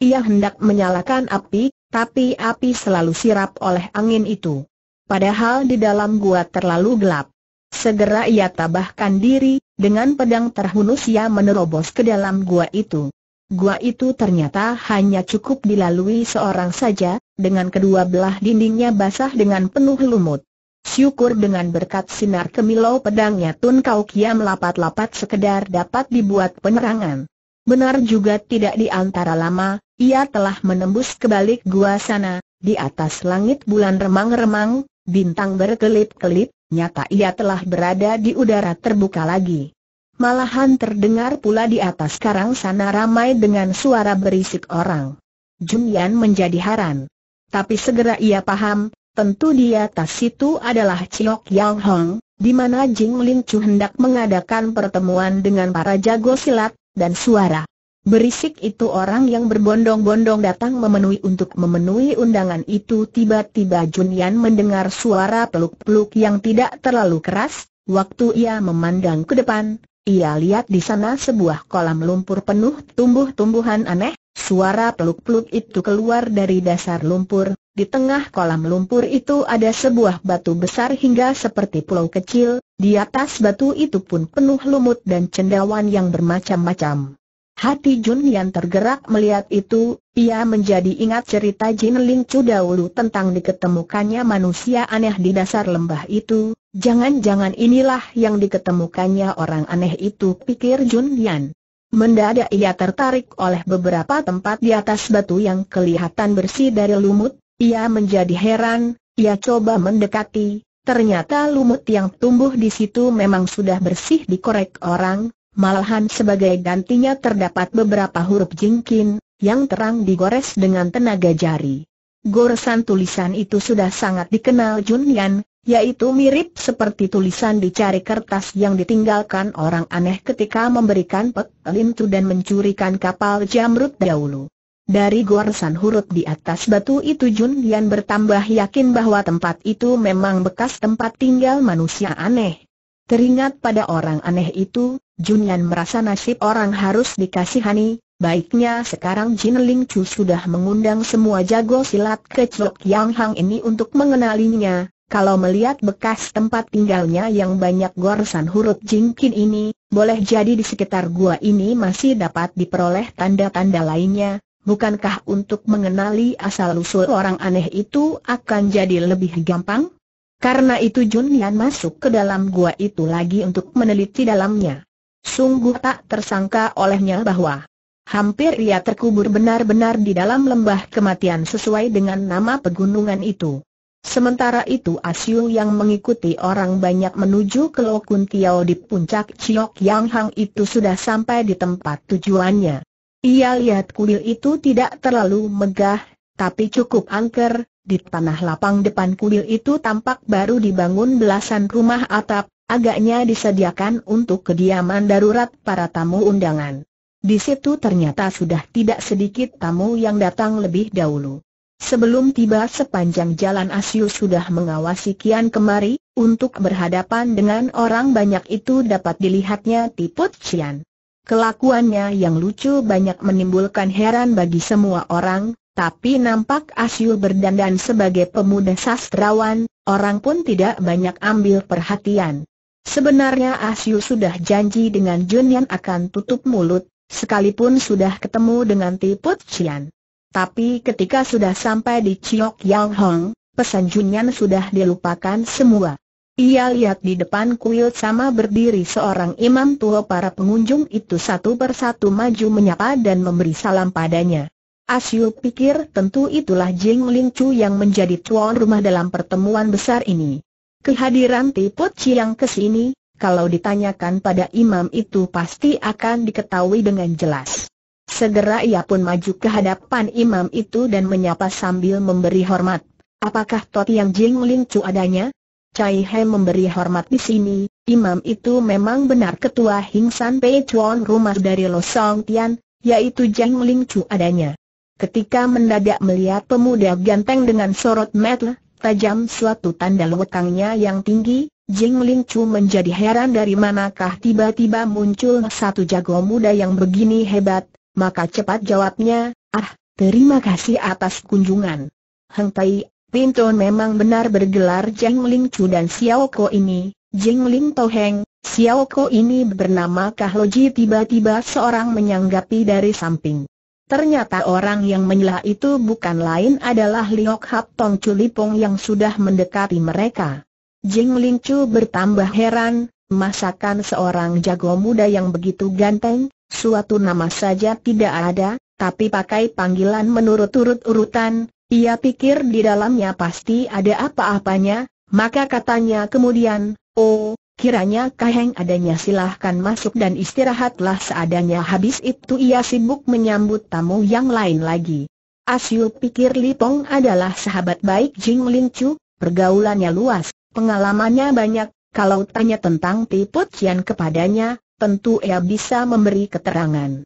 Ia hendak menyalakan api, tapi api selalu sirap oleh angin itu. Padahal di dalam gua terlalu gelap. Segera ia tabahkan diri, dengan pedang terhunus ia menerobos ke dalam gua itu. Gua itu ternyata hanya cukup dilalui seorang saja, dengan kedua belah dindingnya basah dengan penuh lumut. Syukur dengan berkat sinar kemilau pedangnya Tun Kau Kiam lapat-lapat sekedar dapat dibuat penerangan. Benar juga tidak di antara lama, ia telah menembus kebalik gua sana, di atas langit bulan remang-remang, bintang berkelip-kelip, nyata ia telah berada di udara terbuka lagi. Malahan terdengar pula di atas karang sana ramai dengan suara berisik orang. Jun Yan menjadi haran. Tapi segera ia paham, Tentu di atas itu adalah Chiok Yang Hong, di mana Jing Lin Chu hendak mengadakan pertemuan dengan para jago silat, dan suara. Berisik itu orang yang berbondong-bondong datang memenuhi untuk memenuhi undangan itu tiba-tiba Junian mendengar suara peluk-peluk yang tidak terlalu keras, waktu ia memandang ke depan, ia lihat di sana sebuah kolam lumpur penuh tumbuh-tumbuhan aneh, suara peluk-peluk itu keluar dari dasar lumpur, di tengah kolam lumpur itu ada sebuah batu besar hingga seperti pulau kecil, di atas batu itu pun penuh lumut dan cendawan yang bermacam-macam. Hati Jun yang tergerak melihat itu, ia menjadi ingat cerita Jin Ling Chu dahulu tentang diketemukannya manusia aneh di dasar lembah itu. Jangan-jangan inilah yang diketemukannya orang aneh itu, pikir Jun Yan. Mendadak ia tertarik oleh beberapa tempat di atas batu yang kelihatan bersih dari lumut, ia menjadi heran, ia coba mendekati, ternyata lumut yang tumbuh di situ memang sudah bersih dikorek orang, malahan sebagai gantinya terdapat beberapa huruf jingkin, yang terang digores dengan tenaga jari. Goresan tulisan itu sudah sangat dikenal Junyan, yaitu mirip seperti tulisan dicari kertas yang ditinggalkan orang aneh ketika memberikan pelintu dan mencurikan kapal jamrut dahulu. Dari goresan huruf di atas batu itu Jun Lian bertambah yakin bahwa tempat itu memang bekas tempat tinggal manusia aneh. Teringat pada orang aneh itu, Jun Lian merasa nasib orang harus dikasihani, baiknya sekarang Jin Ling Chu sudah mengundang semua jago silat ke Chok Yang Hang ini untuk mengenalinya. Kalau melihat bekas tempat tinggalnya yang banyak goresan huruf jingkin ini, boleh jadi di sekitar gua ini masih dapat diperoleh tanda-tanda lainnya, bukankah untuk mengenali asal-usul orang aneh itu akan jadi lebih gampang? Karena itu Jun Yan masuk ke dalam gua itu lagi untuk meneliti dalamnya. Sungguh tak tersangka olehnya bahwa hampir ia terkubur benar-benar di dalam lembah kematian sesuai dengan nama pegunungan itu. Sementara itu Asyu yang mengikuti orang banyak menuju ke Lokun Tiao di puncak Chiok Yang Hang itu sudah sampai di tempat tujuannya. Ia lihat kuil itu tidak terlalu megah, tapi cukup angker, di tanah lapang depan kuil itu tampak baru dibangun belasan rumah atap, agaknya disediakan untuk kediaman darurat para tamu undangan. Di situ ternyata sudah tidak sedikit tamu yang datang lebih dahulu. Sebelum tiba sepanjang jalan Asyu sudah mengawasi Kian kemari, untuk berhadapan dengan orang banyak itu dapat dilihatnya Tiput Cian. Kelakuannya yang lucu banyak menimbulkan heran bagi semua orang, tapi nampak Asyu berdandan sebagai pemuda sastrawan, orang pun tidak banyak ambil perhatian. Sebenarnya Asyu sudah janji dengan Junyan akan tutup mulut, sekalipun sudah ketemu dengan Tiput Cian. Tapi ketika sudah sampai di Chiok Yang Hong, pesan Junyan sudah dilupakan semua. Ia lihat di depan kuil sama berdiri seorang imam tua para pengunjung itu satu persatu maju menyapa dan memberi salam padanya. Asyuk pikir tentu itulah Jing Ling Chu yang menjadi tuan rumah dalam pertemuan besar ini. Kehadiran Tiput Chiang ke sini, kalau ditanyakan pada imam itu pasti akan diketahui dengan jelas. Segera ia pun maju ke hadapan imam itu dan menyapa sambil memberi hormat. Apakah Tot yang Jing Ling Chu adanya? Cai He memberi hormat di sini, imam itu memang benar ketua Hing San Pei Chuan rumah dari Losong Tian, yaitu Jeng Ling Chu adanya. Ketika mendadak melihat pemuda ganteng dengan sorot mata tajam suatu tanda lewetangnya yang tinggi, Jing Ling Chu menjadi heran dari manakah tiba-tiba muncul satu jago muda yang begini hebat, maka cepat jawabnya, ah, terima kasih atas kunjungan. Heng Tai Pinto memang benar bergelar Jeng Ling Chu dan Xiao Ko ini, Jeng Ling Toheng, Xiao Ko ini bernama Kahloji tiba-tiba seorang menyanggapi dari samping. Ternyata orang yang menyela itu bukan lain adalah Liok Hap Tong Chu Pong yang sudah mendekati mereka. Jing Ling Chu bertambah heran, masakan seorang jago muda yang begitu ganteng, suatu nama saja tidak ada, tapi pakai panggilan menurut urut-urutan, ia pikir di dalamnya pasti ada apa-apanya, maka katanya kemudian, oh, kiranya kaheng adanya silahkan masuk dan istirahatlah seadanya habis itu ia sibuk menyambut tamu yang lain lagi. Asyu pikir Lipong adalah sahabat baik Jing Lin pergaulannya luas, pengalamannya banyak, kalau tanya tentang Tiput Cian kepadanya, tentu ia bisa memberi keterangan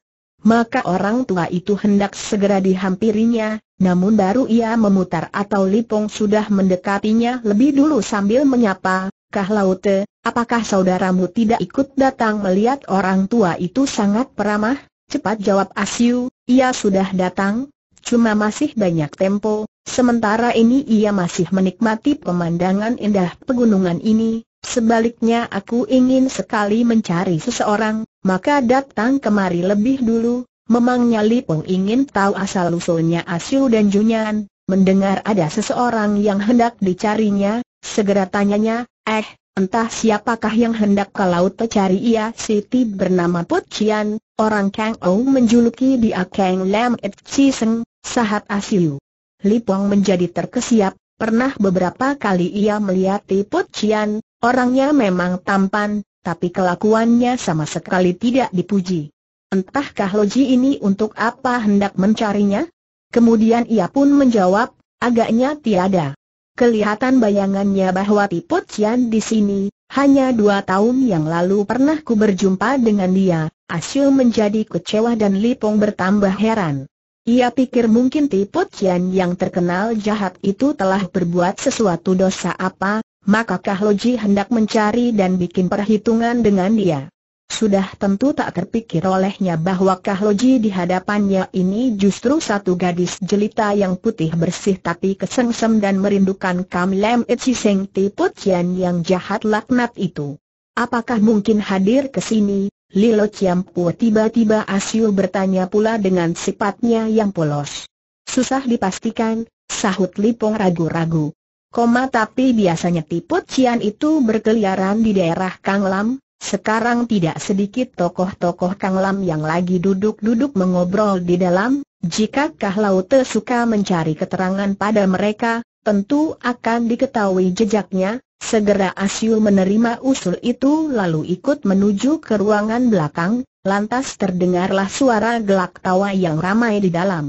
maka orang tua itu hendak segera dihampirinya, namun baru ia memutar atau Lipung sudah mendekatinya lebih dulu sambil menyapa, Kah Laute, apakah saudaramu tidak ikut datang melihat orang tua itu sangat peramah? Cepat jawab Asyu, ia sudah datang, cuma masih banyak tempo, sementara ini ia masih menikmati pemandangan indah pegunungan ini, Sebaliknya aku ingin sekali mencari seseorang, maka datang kemari lebih dulu, memangnya Lipong ingin tahu asal-usulnya Asyu dan Junyan, mendengar ada seseorang yang hendak dicarinya, segera tanyanya, eh, entah siapakah yang hendak ke laut pecari ia Siti bernama Put Cian, orang Kang Ou menjuluki dia Kang Lam Et Seng, sahat Asiu. Lipong menjadi terkesiap, Pernah beberapa kali ia melihat Put Cian, Orangnya memang tampan, tapi kelakuannya sama sekali tidak dipuji. Entahkah Loji ini untuk apa hendak mencarinya? Kemudian ia pun menjawab, agaknya tiada. Kelihatan bayangannya bahwa Tipu Cian di sini, hanya dua tahun yang lalu pernah ku berjumpa dengan dia, Asyul menjadi kecewa dan Lipong bertambah heran. Ia pikir mungkin Tipu Cian yang terkenal jahat itu telah berbuat sesuatu dosa apa, maka Kahloji hendak mencari dan bikin perhitungan dengan dia. Sudah tentu tak terpikir olehnya bahwa Kahloji di hadapannya ini justru satu gadis jelita yang putih bersih tapi kesengsem dan merindukan Kam Lam Itsi Seng Tiput yang jahat laknat itu. Apakah mungkin hadir ke sini? Lilo Ciampu tiba-tiba Asyu bertanya pula dengan sifatnya yang polos. Susah dipastikan, sahut Lipong ragu-ragu. Koma tapi biasanya tipu Cian itu berkeliaran di daerah Kang Lam, sekarang tidak sedikit tokoh-tokoh Kang Lam yang lagi duduk-duduk mengobrol di dalam, jika Kah Laute suka mencari keterangan pada mereka, tentu akan diketahui jejaknya, segera Asyu menerima usul itu lalu ikut menuju ke ruangan belakang, lantas terdengarlah suara gelak tawa yang ramai di dalam.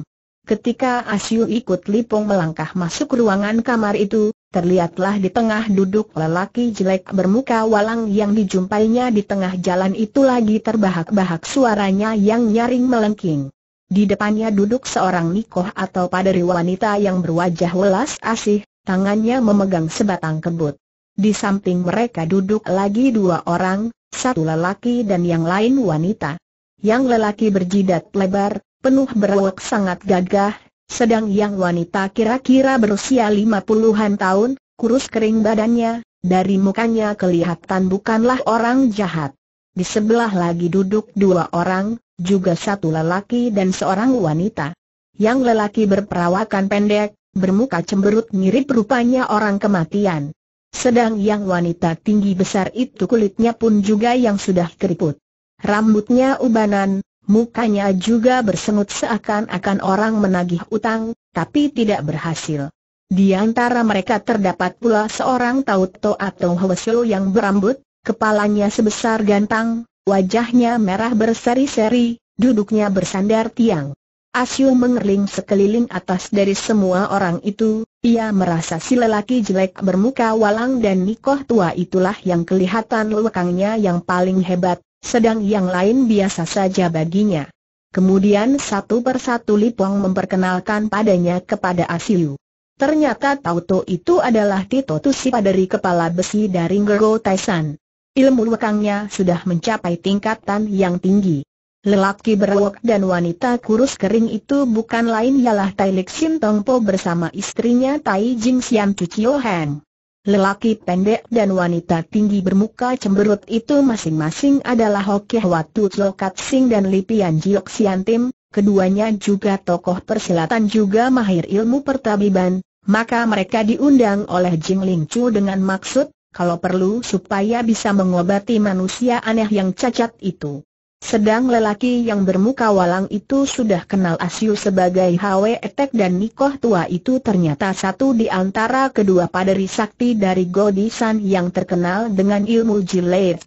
Ketika Asyu ikut Lipong melangkah masuk ruangan kamar itu, terlihatlah di tengah duduk lelaki jelek bermuka walang yang dijumpainya di tengah jalan itu lagi terbahak-bahak suaranya yang nyaring melengking. Di depannya duduk seorang nikoh atau padari wanita yang berwajah welas asih, tangannya memegang sebatang kebut. Di samping mereka duduk lagi dua orang, satu lelaki dan yang lain wanita. Yang lelaki berjidat lebar, penuh berwak sangat gagah, sedang yang wanita kira-kira berusia lima puluhan tahun, kurus kering badannya, dari mukanya kelihatan bukanlah orang jahat. Di sebelah lagi duduk dua orang, juga satu lelaki dan seorang wanita. Yang lelaki berperawakan pendek, bermuka cemberut mirip rupanya orang kematian. Sedang yang wanita tinggi besar itu kulitnya pun juga yang sudah keriput. Rambutnya ubanan, Mukanya juga bersengut seakan-akan orang menagih utang, tapi tidak berhasil. Di antara mereka terdapat pula seorang Tauto atau Hwesyo yang berambut, kepalanya sebesar gantang, wajahnya merah berseri-seri, duduknya bersandar tiang. Asyu mengerling sekeliling atas dari semua orang itu, ia merasa si lelaki jelek bermuka walang dan nikoh tua itulah yang kelihatan lekangnya yang paling hebat, sedang yang lain biasa saja baginya. Kemudian satu persatu lipuang memperkenalkan padanya kepada Asiu. Ternyata Tauto itu adalah Tito Tusipa dari kepala besi dari Ngergo Taisan. Ilmu wakangnya sudah mencapai tingkatan yang tinggi. Lelaki berwok dan wanita kurus kering itu bukan lain ialah Tai Lik Sin Tong Po bersama istrinya Tai Jing Sian Cucio Heng. Lelaki pendek dan wanita tinggi bermuka cemberut itu masing-masing adalah Hoki Hwatu Tlokat Sing dan Lipian Jiok Siantim, keduanya juga tokoh persilatan juga mahir ilmu pertabiban, maka mereka diundang oleh Jing Ling Chu dengan maksud, kalau perlu supaya bisa mengobati manusia aneh yang cacat itu. Sedang lelaki yang bermuka walang itu sudah kenal Asyu sebagai Hwe Etek dan Nikoh tua itu ternyata satu di antara kedua paderi sakti dari Godisan yang terkenal dengan ilmu Jilet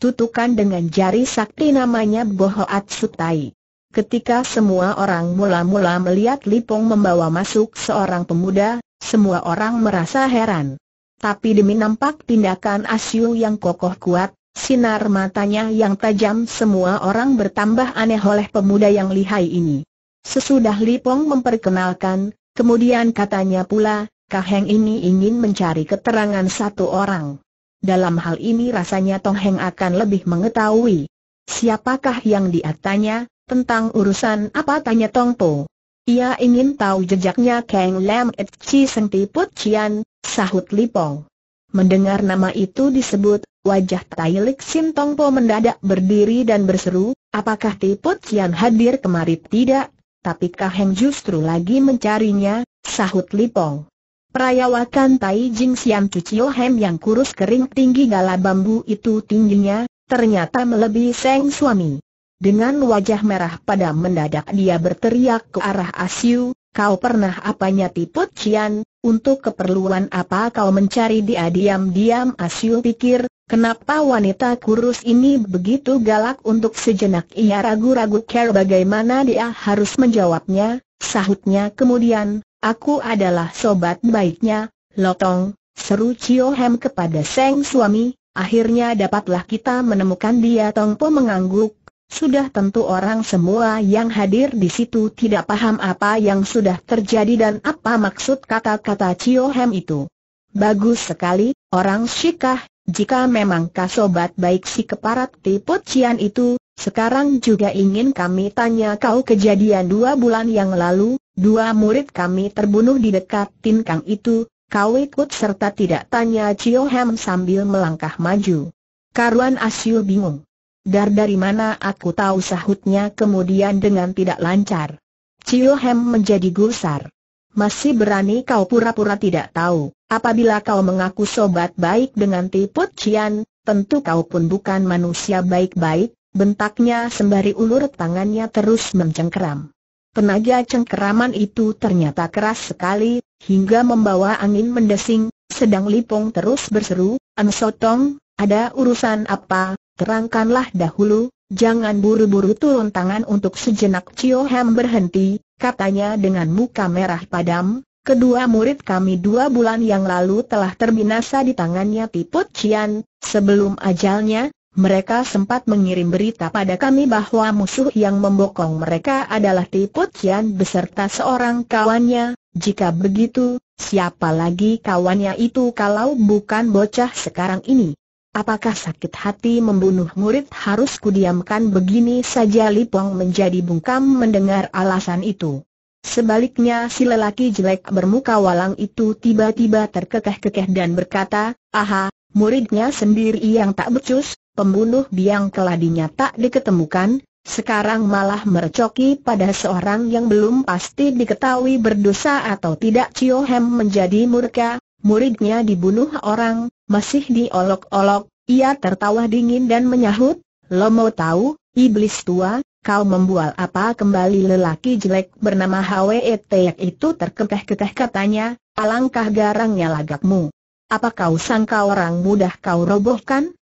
tutukan dengan jari sakti namanya Bohoat Sutai. Ketika semua orang mula-mula melihat Lipong membawa masuk seorang pemuda, semua orang merasa heran. Tapi demi nampak tindakan Asyu yang kokoh kuat, Sinar matanya yang tajam semua orang bertambah aneh oleh pemuda yang lihai ini. Sesudah Lipong memperkenalkan, kemudian katanya pula, Kaheng ini ingin mencari keterangan satu orang. Dalam hal ini rasanya Tong Heng akan lebih mengetahui. Siapakah yang dia tanya, tentang urusan apa tanya Tong Po. Ia ingin tahu jejaknya Kang Lam Et Chi Seng Put Cian, sahut Lipong. Mendengar nama itu disebut, Wajah Tai Lik Sin Tongpo mendadak berdiri dan berseru, apakah Tiput Tian hadir kemarin tidak? Tapi Kaheng justru lagi mencarinya, sahut Lipong. Perayawakan Tai Jing Siam Cucio Hem yang kurus kering tinggi gala bambu itu tingginya, ternyata melebihi Seng suami. Dengan wajah merah pada mendadak dia berteriak ke arah Asiu, Kau pernah apanya tipu Cian, untuk keperluan apa kau mencari dia diam-diam Asyu pikir, kenapa wanita kurus ini begitu galak untuk sejenak ia ragu-ragu care bagaimana dia harus menjawabnya, sahutnya kemudian, aku adalah sobat baiknya, Lotong, seru Cio Hem kepada Seng suami, akhirnya dapatlah kita menemukan dia Tongpo mengangguk, sudah tentu orang semua yang hadir di situ tidak paham apa yang sudah terjadi dan apa maksud kata-kata Cio Hem itu. Bagus sekali, orang Shikah, jika memang kasobat baik si keparat Tiput Cian itu, sekarang juga ingin kami tanya kau kejadian dua bulan yang lalu, dua murid kami terbunuh di dekat Tin Kang itu, kau ikut serta tidak tanya Cio Hem sambil melangkah maju. Karuan Asyu bingung. Dar dari mana aku tahu sahutnya kemudian dengan tidak lancar. Cio Hem menjadi gusar. Masih berani kau pura-pura tidak tahu, apabila kau mengaku sobat baik dengan Tiput Cian, tentu kau pun bukan manusia baik-baik, bentaknya sembari ulur tangannya terus mencengkeram. Tenaga cengkeraman itu ternyata keras sekali, hingga membawa angin mendesing, sedang Lipung terus berseru, Ansotong, ada urusan apa, Terangkanlah dahulu, jangan buru-buru turun tangan untuk sejenak Cio Ham berhenti, katanya dengan muka merah padam, Kedua murid kami dua bulan yang lalu telah terbinasa di tangannya Tiput Cian, sebelum ajalnya, mereka sempat mengirim berita pada kami bahwa musuh yang membokong mereka adalah Tiput Cian beserta seorang kawannya, jika begitu, siapa lagi kawannya itu kalau bukan bocah sekarang ini? Apakah sakit hati membunuh murid harus kudiamkan begini saja Lipong menjadi bungkam mendengar alasan itu. Sebaliknya si lelaki jelek bermuka walang itu tiba-tiba terkekeh-kekeh dan berkata, Aha, muridnya sendiri yang tak becus, pembunuh biang keladinya tak diketemukan, sekarang malah mercoki pada seorang yang belum pasti diketahui berdosa atau tidak Cio Hem menjadi murka, muridnya dibunuh orang, masih diolok-olok, ia tertawa dingin dan menyahut, lo mau tahu, iblis tua, kau membual apa kembali lelaki jelek bernama Hwet itu terketeh-keteh katanya, alangkah garangnya lagakmu. Apa kau sangka orang mudah kau robohkan?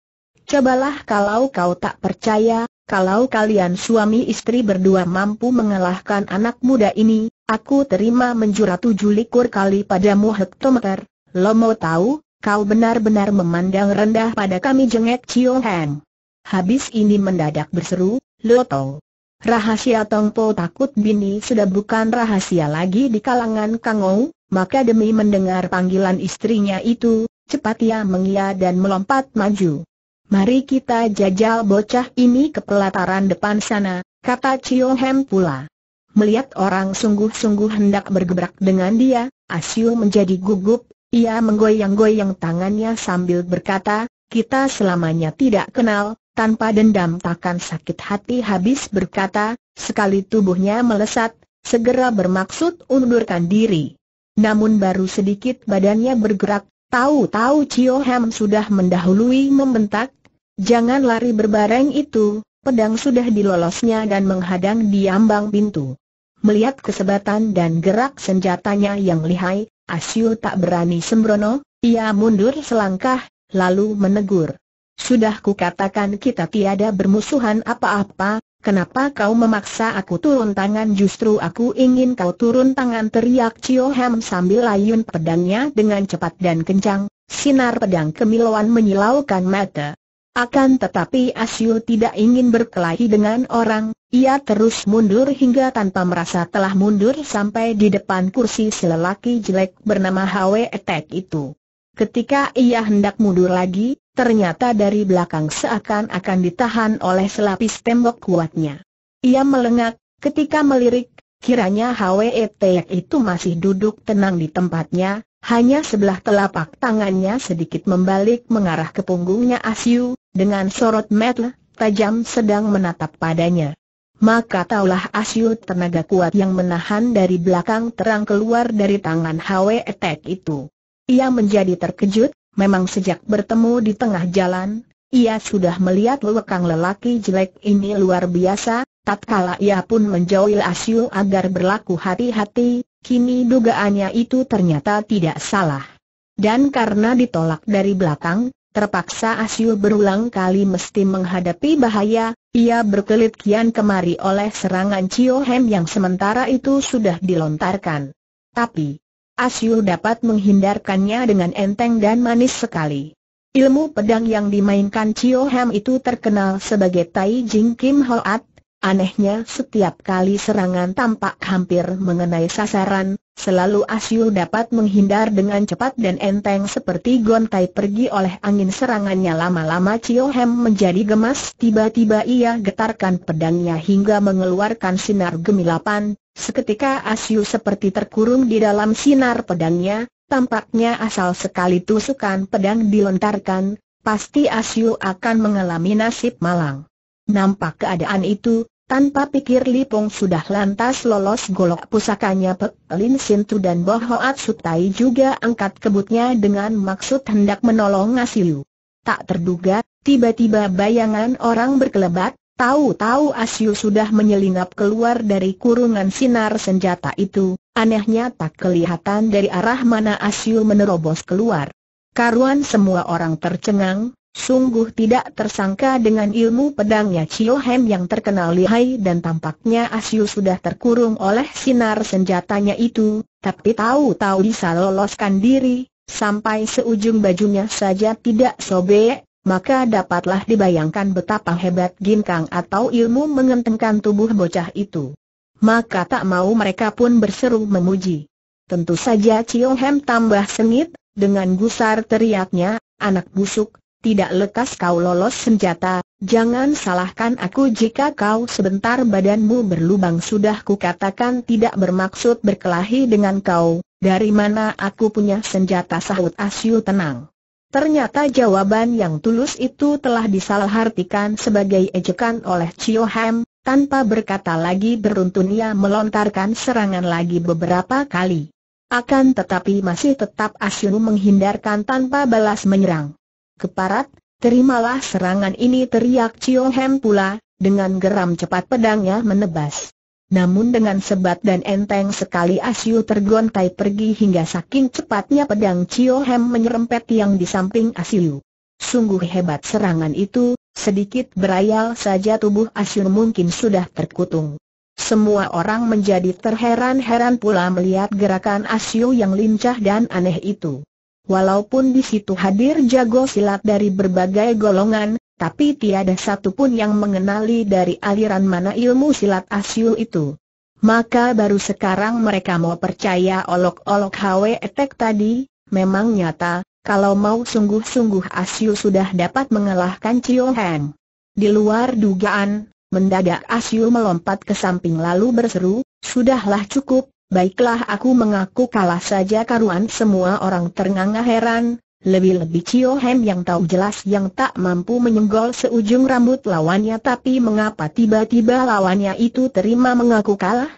Cobalah kalau kau tak percaya, kalau kalian suami istri berdua mampu mengalahkan anak muda ini, aku terima menjura tujuh likur kali padamu hektometer. Lo mau tahu, kau benar-benar memandang rendah pada kami jengek Chio Heng. Habis ini mendadak berseru, Lo Tong. Rahasia Tongpo takut bini sudah bukan rahasia lagi di kalangan Kangou, maka demi mendengar panggilan istrinya itu, cepat ia mengia dan melompat maju. Mari kita jajal bocah ini ke pelataran depan sana, kata Chio Heng pula. Melihat orang sungguh-sungguh hendak bergebrak dengan dia, Asyu menjadi gugup, ia menggoyang-goyang tangannya sambil berkata, kita selamanya tidak kenal, tanpa dendam takkan sakit hati habis berkata, sekali tubuhnya melesat, segera bermaksud undurkan diri. Namun baru sedikit badannya bergerak, tahu-tahu Cio Ham sudah mendahului membentak, jangan lari berbareng itu, pedang sudah dilolosnya dan menghadang di ambang pintu. Melihat kesebatan dan gerak senjatanya yang lihai, Asyu tak berani sembrono, ia mundur selangkah, lalu menegur. Sudah kukatakan kita tiada bermusuhan apa-apa, kenapa kau memaksa aku turun tangan justru aku ingin kau turun tangan teriak Chio Ham sambil layun pedangnya dengan cepat dan kencang, sinar pedang kemilauan menyilaukan mata. Akan tetapi Asyu tidak ingin berkelahi dengan orang, ia terus mundur hingga tanpa merasa telah mundur sampai di depan kursi selelaki jelek bernama Hwe Etek itu. Ketika ia hendak mundur lagi, ternyata dari belakang seakan-akan ditahan oleh selapis tembok kuatnya. Ia melengak, ketika melirik, kiranya Hwe Etek itu masih duduk tenang di tempatnya, hanya sebelah telapak tangannya sedikit membalik mengarah ke punggungnya Asyu, dengan sorot mata tajam sedang menatap padanya. Maka taulah Asyu tenaga kuat yang menahan dari belakang terang keluar dari tangan Hwe Etek itu. Ia menjadi terkejut, memang sejak bertemu di tengah jalan, ia sudah melihat lekang lelaki jelek ini luar biasa, tatkala ia pun menjauhi Asyu agar berlaku hati-hati, Kini dugaannya itu ternyata tidak salah. Dan karena ditolak dari belakang, terpaksa Asyu berulang kali mesti menghadapi bahaya, ia berkelit kian kemari oleh serangan Cio Hem yang sementara itu sudah dilontarkan. Tapi, Asyu dapat menghindarkannya dengan enteng dan manis sekali. Ilmu pedang yang dimainkan Cio Ham itu terkenal sebagai Tai Jing Kim Hoat, Anehnya setiap kali serangan tampak hampir mengenai sasaran, selalu Asyul dapat menghindar dengan cepat dan enteng seperti gontai pergi oleh angin serangannya lama-lama Ciohem menjadi gemas tiba-tiba ia getarkan pedangnya hingga mengeluarkan sinar gemilapan, seketika Asyul seperti terkurung di dalam sinar pedangnya, tampaknya asal sekali tusukan pedang dilontarkan, pasti Asyul akan mengalami nasib malang. Nampak keadaan itu, tanpa pikir Lipung sudah lantas lolos golok pusakanya pelin Lin dan Bo Hoat Sutai juga angkat kebutnya dengan maksud hendak menolong asyu. Tak terduga, tiba-tiba bayangan orang berkelebat, tahu-tahu asyu sudah menyelinap keluar dari kurungan sinar senjata itu, anehnya tak kelihatan dari arah mana asyu menerobos keluar. Karuan semua orang tercengang, Sungguh tidak tersangka dengan ilmu pedangnya Chiu Hem yang terkenal lihai dan tampaknya Asyu sudah terkurung oleh sinar senjatanya itu, tapi tahu-tahu bisa loloskan diri, sampai seujung bajunya saja tidak sobek, maka dapatlah dibayangkan betapa hebat ginkang atau ilmu mengentengkan tubuh bocah itu. Maka tak mau mereka pun berseru memuji. Tentu saja Chiu Hem tambah sengit, dengan gusar teriaknya, anak busuk, tidak lekas kau lolos senjata, jangan salahkan aku jika kau sebentar badanmu berlubang sudah kukatakan tidak bermaksud berkelahi dengan kau, dari mana aku punya senjata sahut Asyu tenang. Ternyata jawaban yang tulus itu telah disalahartikan sebagai ejekan oleh Chio Ham, tanpa berkata lagi beruntun ia melontarkan serangan lagi beberapa kali. Akan tetapi masih tetap Asyu menghindarkan tanpa balas menyerang keparat, terimalah serangan ini teriak Cio Hem pula, dengan geram cepat pedangnya menebas. Namun dengan sebat dan enteng sekali Asyu tergontai pergi hingga saking cepatnya pedang Cio Hem menyerempet yang di samping Asyu. Sungguh hebat serangan itu, sedikit berayal saja tubuh Asyu mungkin sudah terkutung. Semua orang menjadi terheran-heran pula melihat gerakan Asyu yang lincah dan aneh itu. Walaupun di situ hadir jago silat dari berbagai golongan, tapi tiada satu pun yang mengenali dari aliran mana ilmu silat asyul itu. Maka baru sekarang mereka mau percaya olok-olok Hwe Etek tadi, memang nyata, kalau mau sungguh-sungguh Asyu sudah dapat mengalahkan Cio Heng. Di luar dugaan, mendadak Asyu melompat ke samping lalu berseru, Sudahlah cukup, Baiklah aku mengaku kalah saja karuan semua orang ternganga heran, lebih-lebih Cio Hem yang tahu jelas yang tak mampu menyenggol seujung rambut lawannya tapi mengapa tiba-tiba lawannya itu terima mengaku kalah?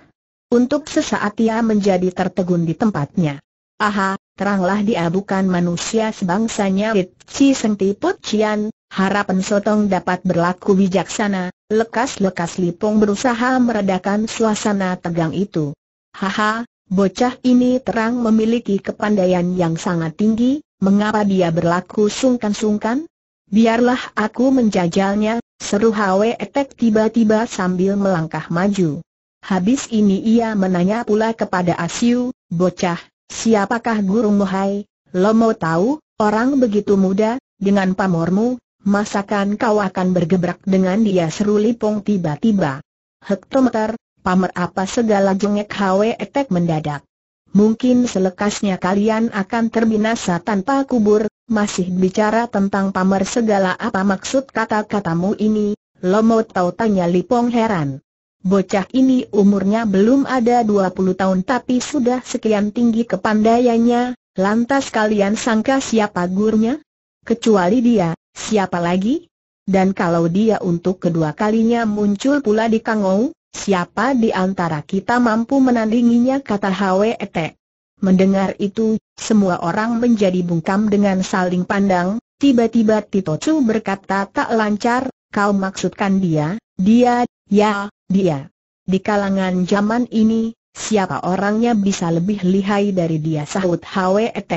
Untuk sesaat ia menjadi tertegun di tempatnya. Aha, teranglah dia bukan manusia sebangsanya It Si Seng Tiput Cian, harapan Sotong dapat berlaku bijaksana, lekas-lekas Lipong berusaha meredakan suasana tegang itu. Haha, bocah ini terang memiliki kepandaian yang sangat tinggi, mengapa dia berlaku sungkan-sungkan? Biarlah aku menjajalnya, seru Hwe Etek tiba-tiba sambil melangkah maju. Habis ini ia menanya pula kepada Asiu, bocah, siapakah guru Mohai? Lo mau tahu, orang begitu muda, dengan pamormu, masakan kau akan bergebrak dengan dia seru Lipong tiba-tiba. Hektometer, pamer apa segala jengek Hwe Etek mendadak. Mungkin selekasnya kalian akan terbinasa tanpa kubur, masih bicara tentang pamer segala apa maksud kata-katamu ini, Lo mau Tau tanya Lipong heran. Bocah ini umurnya belum ada 20 tahun tapi sudah sekian tinggi kepandaiannya, lantas kalian sangka siapa gurunya? Kecuali dia, siapa lagi? Dan kalau dia untuk kedua kalinya muncul pula di Kangou, Siapa di antara kita mampu menandinginya kata HWT. Mendengar itu, semua orang menjadi bungkam dengan saling pandang, tiba-tiba Tito Chu berkata tak lancar, kau maksudkan dia, dia, ya, dia. Di kalangan zaman ini, siapa orangnya bisa lebih lihai dari dia sahut HWT.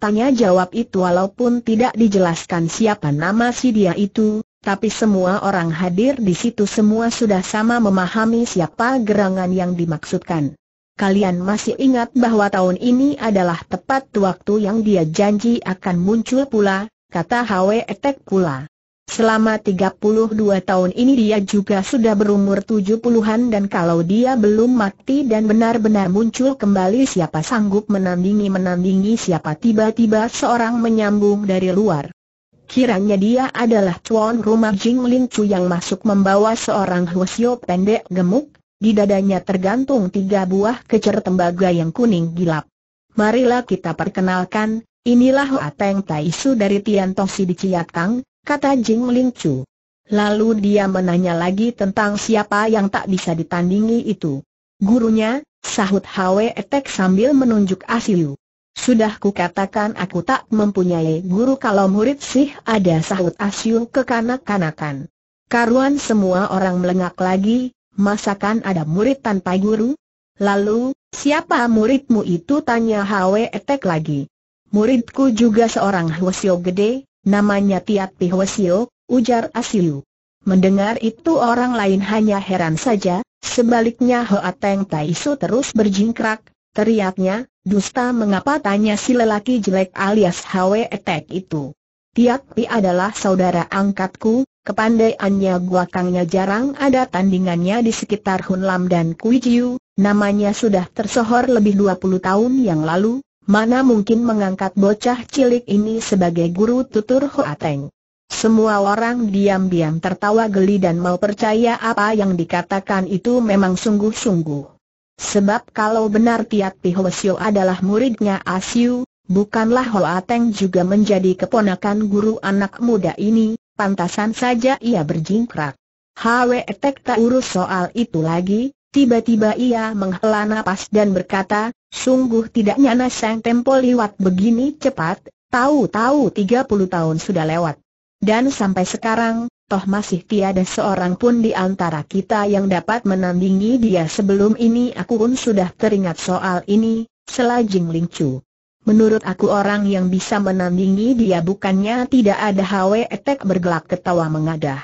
Tanya jawab itu walaupun tidak dijelaskan siapa nama si dia itu, tapi semua orang hadir di situ semua sudah sama memahami siapa gerangan yang dimaksudkan. Kalian masih ingat bahwa tahun ini adalah tepat waktu yang dia janji akan muncul pula, kata Hwe Etek pula. Selama 32 tahun ini dia juga sudah berumur 70-an dan kalau dia belum mati dan benar-benar muncul kembali siapa sanggup menandingi-menandingi siapa tiba-tiba seorang menyambung dari luar. Kiranya dia adalah tuan rumah Jing Lin Chu yang masuk membawa seorang Huosio pendek gemuk, di dadanya tergantung tiga buah kecer tembaga yang kuning gilap. Marilah kita perkenalkan, inilah Hua Teng Tai dari Tian Tongsi di Ciatang, kata Jing Lin Chu. Lalu dia menanya lagi tentang siapa yang tak bisa ditandingi itu. Gurunya, sahut Hwe Etek sambil menunjuk Asiu. Sudah kukatakan aku tak mempunyai guru kalau murid sih ada sahut Asyu kekanak-kanakan. Karuan semua orang melengak lagi, masakan ada murid tanpa guru? Lalu, siapa muridmu itu tanya Hwe Etek lagi. Muridku juga seorang Hwasyo gede, namanya Tiat Pi Hwasyo, ujar Asyu. Mendengar itu orang lain hanya heran saja, sebaliknya Hoa Teng Taisu terus berjingkrak, teriaknya, Dusta mengapa tanya si lelaki jelek alias Hwe Etek itu. Tiak Pi adalah saudara angkatku, kepandaiannya gua kangnya jarang ada tandingannya di sekitar Hunlam dan Kui Jiu, namanya sudah tersohor lebih 20 tahun yang lalu, mana mungkin mengangkat bocah cilik ini sebagai guru tutur Teng. Semua orang diam-diam tertawa geli dan mau percaya apa yang dikatakan itu memang sungguh-sungguh. Sebab kalau benar Tiat Pihosio adalah muridnya Asiu, bukanlah Holateng juga menjadi keponakan guru anak muda ini, pantasan saja ia berjingkrak. Hwe Tek tak urus soal itu lagi, tiba-tiba ia menghela nafas dan berkata, sungguh tidak nyana sang tempo liwat begini cepat, tahu-tahu 30 tahun sudah lewat. Dan sampai sekarang, toh masih tiada seorang pun di antara kita yang dapat menandingi dia sebelum ini aku pun sudah teringat soal ini, selajing lingcu. Menurut aku orang yang bisa menandingi dia bukannya tidak ada Hwe Etek bergelak ketawa mengadah.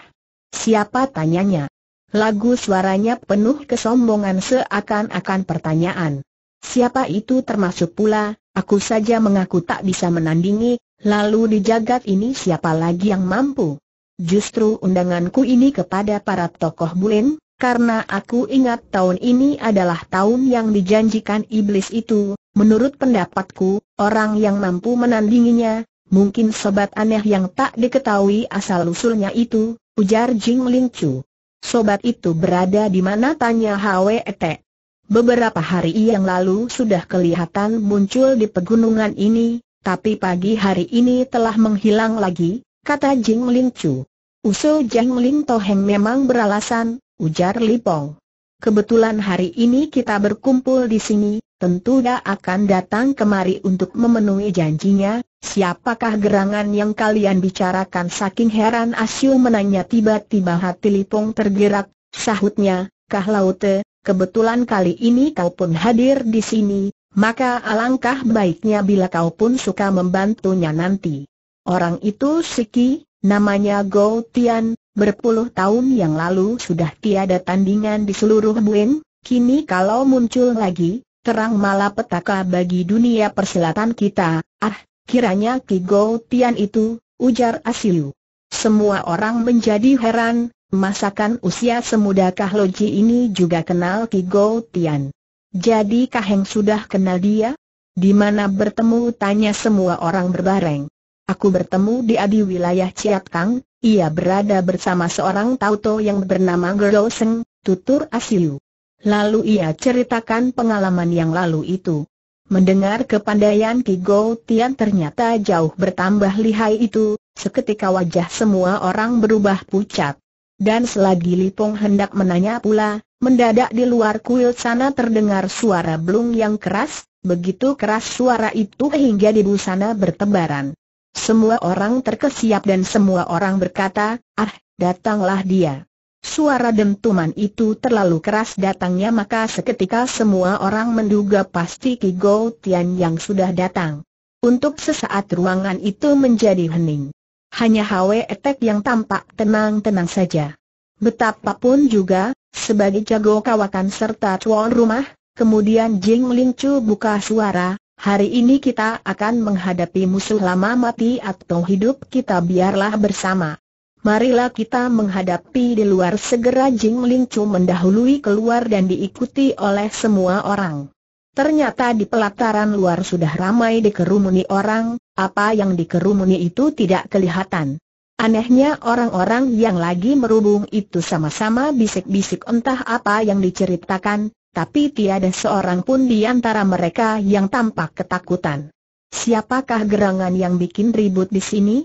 Siapa tanyanya? Lagu suaranya penuh kesombongan seakan-akan pertanyaan. Siapa itu termasuk pula, aku saja mengaku tak bisa menandingi, lalu di jagat ini siapa lagi yang mampu? Justru undanganku ini kepada para tokoh bulan, karena aku ingat tahun ini adalah tahun yang dijanjikan iblis itu, menurut pendapatku, orang yang mampu menandinginya, mungkin sobat aneh yang tak diketahui asal-usulnya itu, ujar Jing Ling Chu. Sobat itu berada di mana tanya HWET. Beberapa hari yang lalu sudah kelihatan muncul di pegunungan ini, tapi pagi hari ini telah menghilang lagi, kata Jing Ling Chu. Usul Jing Ling Toheng memang beralasan, ujar Lipong. Kebetulan hari ini kita berkumpul di sini, tentu dia akan datang kemari untuk memenuhi janjinya, siapakah gerangan yang kalian bicarakan saking heran Asyu menanya tiba-tiba hati Lipong tergerak, sahutnya, Kah Laute, kebetulan kali ini kau pun hadir di sini, maka alangkah baiknya bila kau pun suka membantunya nanti. Orang itu Siki, namanya Go Tian, berpuluh tahun yang lalu sudah tiada tandingan di seluruh Buen, kini kalau muncul lagi, terang malapetaka bagi dunia perselatan kita, ah, kiranya Ki Go Tian itu, ujar Asiu. Semua orang menjadi heran, masakan usia semuda Loji ini juga kenal Ki Go Tian. Jadi Kaheng sudah kenal dia? Di mana bertemu tanya semua orang berbareng. Aku bertemu dia di wilayah Ciat Kang, ia berada bersama seorang tauto yang bernama Gerdo Seng, tutur Asiu. Lalu ia ceritakan pengalaman yang lalu itu. Mendengar kepandaian Ki Go Tian ternyata jauh bertambah lihai itu, seketika wajah semua orang berubah pucat. Dan selagi Lipong hendak menanya pula, mendadak di luar kuil sana terdengar suara belung yang keras, begitu keras suara itu hingga di busana bertebaran. Semua orang terkesiap dan semua orang berkata, ah, datanglah dia. Suara dentuman itu terlalu keras datangnya maka seketika semua orang menduga pasti Ki Go Tian yang sudah datang. Untuk sesaat ruangan itu menjadi hening. Hanya Hwe Etek yang tampak tenang-tenang saja. Betapapun juga, sebagai jago kawakan serta tuan rumah, kemudian Jing Ling Chu buka suara, Hari ini kita akan menghadapi musuh lama mati atau hidup kita biarlah bersama. Marilah kita menghadapi di luar segera Jing Ling Chu mendahului keluar dan diikuti oleh semua orang. Ternyata di pelataran luar sudah ramai dikerumuni orang, apa yang dikerumuni itu tidak kelihatan. Anehnya orang-orang yang lagi merubung itu sama-sama bisik-bisik entah apa yang diceritakan, tapi tiada seorang pun di antara mereka yang tampak ketakutan. Siapakah gerangan yang bikin ribut di sini?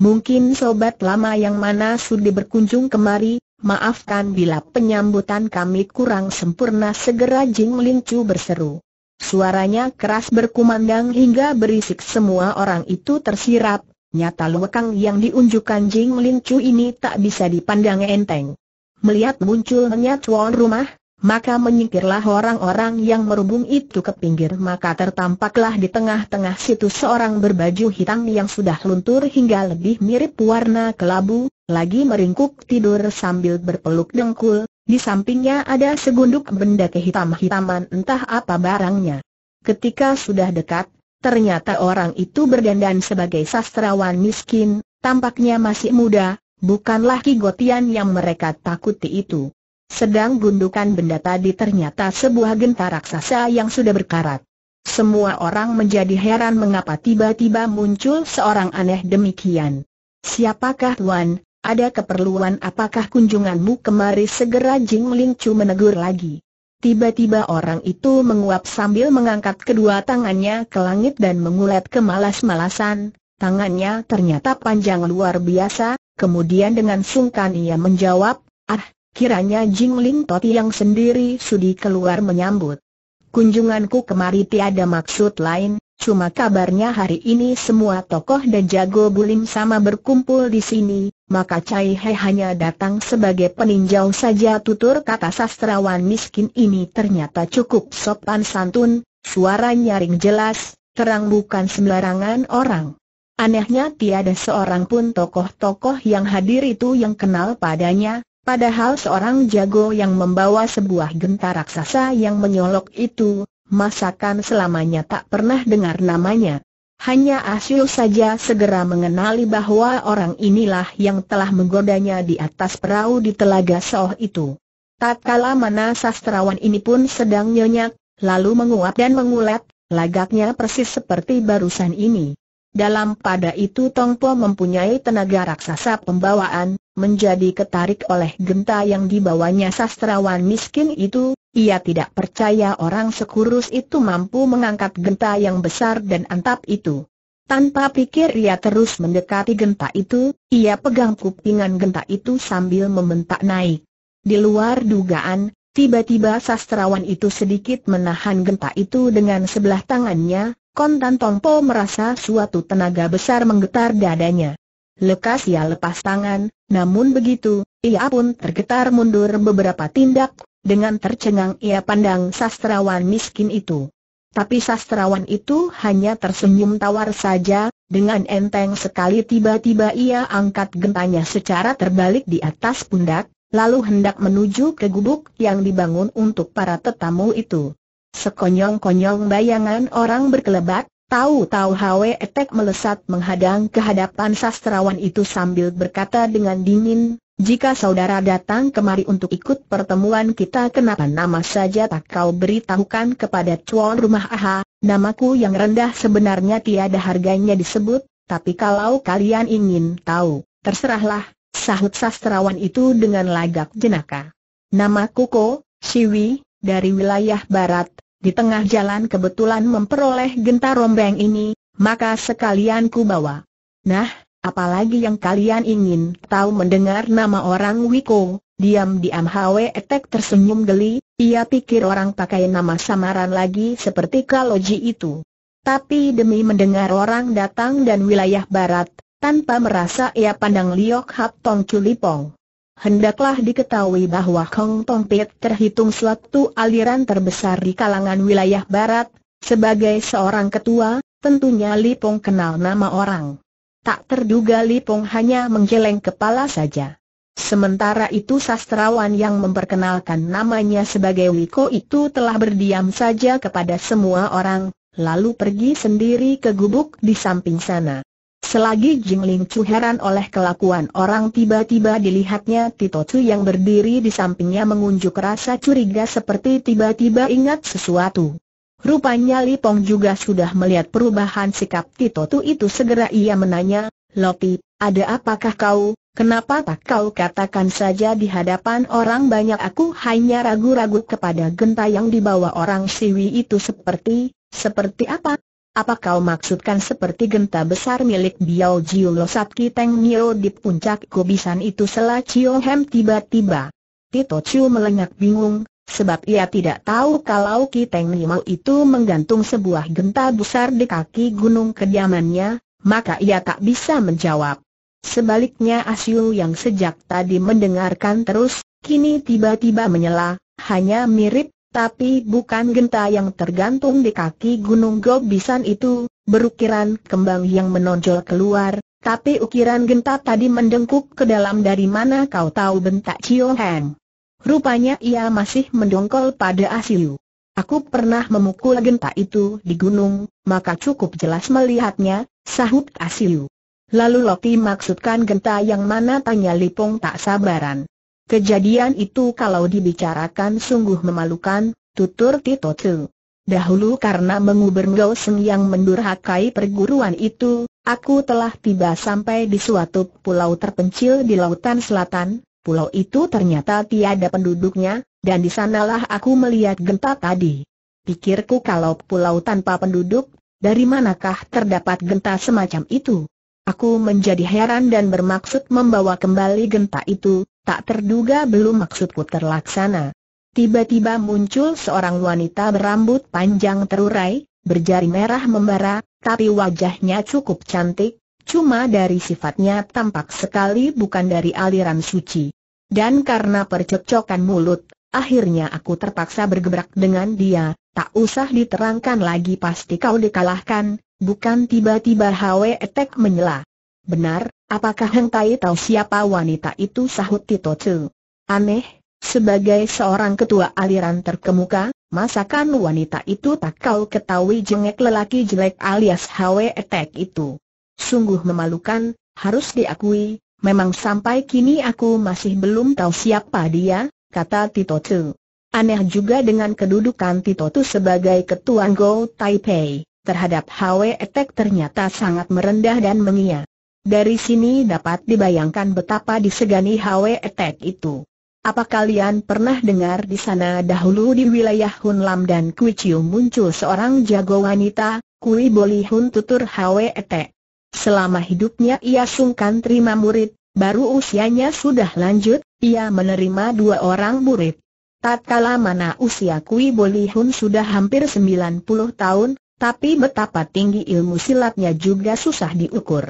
Mungkin sobat lama yang mana sudah berkunjung kemari, maafkan bila penyambutan kami kurang sempurna segera Jing Ling berseru. Suaranya keras berkumandang hingga berisik semua orang itu tersirap, nyata luekang yang diunjukkan Jing Ling ini tak bisa dipandang enteng. Melihat munculnya cuan rumah, maka menyingkirlah orang-orang yang merubung itu ke pinggir Maka tertampaklah di tengah-tengah situ seorang berbaju hitam yang sudah luntur hingga lebih mirip warna kelabu Lagi meringkuk tidur sambil berpeluk dengkul Di sampingnya ada segunduk benda kehitam-hitaman entah apa barangnya Ketika sudah dekat, ternyata orang itu berdandan sebagai sastrawan miskin Tampaknya masih muda, bukanlah Kigotian yang mereka takuti itu sedang gundukan benda tadi ternyata sebuah genta raksasa yang sudah berkarat. Semua orang menjadi heran mengapa tiba-tiba muncul seorang aneh demikian. Siapakah Tuan, ada keperluan apakah kunjunganmu kemari segera Jing Ling Chu menegur lagi. Tiba-tiba orang itu menguap sambil mengangkat kedua tangannya ke langit dan mengulat kemalas-malasan, tangannya ternyata panjang luar biasa, kemudian dengan sungkan ia menjawab, ah, Kiranya Jing Ling Toti yang sendiri sudi keluar menyambut. Kunjunganku kemari tiada maksud lain, cuma kabarnya hari ini semua tokoh dan jago bulim sama berkumpul di sini, maka Cai He hanya datang sebagai peninjau saja tutur kata sastrawan miskin ini ternyata cukup sopan santun, suara nyaring jelas, terang bukan sembarangan orang. Anehnya tiada seorang pun tokoh-tokoh yang hadir itu yang kenal padanya, Padahal seorang jago yang membawa sebuah genta raksasa yang menyolok itu, masakan selamanya tak pernah dengar namanya. Hanya Asyul saja segera mengenali bahwa orang inilah yang telah menggodanya di atas perahu di Telaga Soh itu. Tatkala mana sastrawan ini pun sedang nyenyak, lalu menguap dan mengulat, lagaknya persis seperti barusan ini. Dalam pada itu Tongpo mempunyai tenaga raksasa pembawaan, menjadi ketarik oleh genta yang dibawanya sastrawan miskin itu, ia tidak percaya orang sekurus itu mampu mengangkat genta yang besar dan antap itu. Tanpa pikir ia terus mendekati genta itu, ia pegang kupingan genta itu sambil membentak naik. Di luar dugaan, Tiba-tiba sastrawan itu sedikit menahan genta itu dengan sebelah tangannya, kontan Tongpo merasa suatu tenaga besar menggetar dadanya. Lekas ia lepas tangan, namun begitu, ia pun tergetar mundur beberapa tindak, dengan tercengang ia pandang sastrawan miskin itu. Tapi sastrawan itu hanya tersenyum tawar saja, dengan enteng sekali tiba-tiba ia angkat gentanya secara terbalik di atas pundak, lalu hendak menuju ke gubuk yang dibangun untuk para tetamu itu. Sekonyong-konyong bayangan orang berkelebat, tahu-tahu Hwe Etek melesat menghadang kehadapan sastrawan itu sambil berkata dengan dingin, jika saudara datang kemari untuk ikut pertemuan kita kenapa nama saja tak kau beritahukan kepada cuan rumah aha, namaku yang rendah sebenarnya tiada harganya disebut, tapi kalau kalian ingin tahu, terserahlah, sahut sastrawan itu dengan lagak jenaka. Nama Kuko, Siwi, dari wilayah barat, di tengah jalan kebetulan memperoleh gentar rombeng ini, maka sekalian ku bawa. Nah, apalagi yang kalian ingin tahu mendengar nama orang Wiko, diam-diam Hwe Etek tersenyum geli, ia pikir orang pakai nama samaran lagi seperti Kaloji itu. Tapi demi mendengar orang datang dan wilayah barat, tanpa merasa ia pandang Liok Hap Tong Culipong. Hendaklah diketahui bahwa Kong Pit terhitung suatu aliran terbesar di kalangan wilayah barat, sebagai seorang ketua, tentunya Lipong kenal nama orang. Tak terduga Lipong hanya menggeleng kepala saja. Sementara itu sastrawan yang memperkenalkan namanya sebagai Wiko itu telah berdiam saja kepada semua orang, lalu pergi sendiri ke gubuk di samping sana. Selagi Jingling Ling Chu heran oleh kelakuan orang tiba-tiba dilihatnya Tito Chu yang berdiri di sampingnya mengunjuk rasa curiga seperti tiba-tiba ingat sesuatu. Rupanya Li Pong juga sudah melihat perubahan sikap Tito Tu itu segera ia menanya, Lopi, ada apakah kau, kenapa tak kau katakan saja di hadapan orang banyak aku hanya ragu-ragu kepada genta yang dibawa orang siwi itu seperti, seperti apa? Apa kau maksudkan seperti genta besar milik Biao Jiu Losat Kiteng Nio di puncak gobisan itu selah Chiu Hem tiba-tiba? Tito Chiu melengak bingung, sebab ia tidak tahu kalau Kiteng Nio itu menggantung sebuah genta besar di kaki gunung kediamannya, maka ia tak bisa menjawab. Sebaliknya Asyu yang sejak tadi mendengarkan terus, kini tiba-tiba menyela, hanya mirip tapi bukan genta yang tergantung di kaki gunung gobisan itu, berukiran kembang yang menonjol keluar, tapi ukiran genta tadi mendengkuk ke dalam dari mana kau tahu bentak Cio Heng. Rupanya ia masih mendongkol pada Asiu. Aku pernah memukul genta itu di gunung, maka cukup jelas melihatnya, sahut Asiu. Lalu Loki maksudkan genta yang mana tanya Lipong tak sabaran. Kejadian itu kalau dibicarakan sungguh memalukan, tutur Tito Tu. Dahulu karena menguber Gosen yang mendurhakai perguruan itu, aku telah tiba sampai di suatu pulau terpencil di lautan selatan, pulau itu ternyata tiada penduduknya, dan di sanalah aku melihat gempa tadi. Pikirku kalau pulau tanpa penduduk, dari manakah terdapat genta semacam itu? Aku menjadi heran dan bermaksud membawa kembali genta itu, Tak terduga belum maksudku terlaksana. Tiba-tiba muncul seorang wanita berambut panjang terurai, berjari merah membara, tapi wajahnya cukup cantik, cuma dari sifatnya tampak sekali bukan dari aliran suci. Dan karena percekcokan mulut, akhirnya aku terpaksa bergebrak dengan dia, tak usah diterangkan lagi pasti kau dikalahkan, bukan tiba-tiba Hwe Etek menyela. Benar, Apakah Tai tahu siapa wanita itu sahut Tito Chu? Aneh, sebagai seorang ketua aliran terkemuka, masakan wanita itu tak kau ketahui jengek lelaki jelek alias Hwe Etek itu. Sungguh memalukan, harus diakui, memang sampai kini aku masih belum tahu siapa dia, kata Tito Chu. Aneh juga dengan kedudukan Tito Chu sebagai ketua Go Taipei, terhadap Hwe Etek ternyata sangat merendah dan mengia. Dari sini dapat dibayangkan betapa disegani Hwe Etek itu. Apa kalian pernah dengar di sana dahulu di wilayah Hun Lam dan Kui Chiu muncul seorang jago wanita, Kui Boli Hun tutur Hwe Etek. Selama hidupnya ia sungkan terima murid, baru usianya sudah lanjut, ia menerima dua orang murid. Tatkala mana usia Kui Boli Hun sudah hampir 90 tahun, tapi betapa tinggi ilmu silatnya juga susah diukur.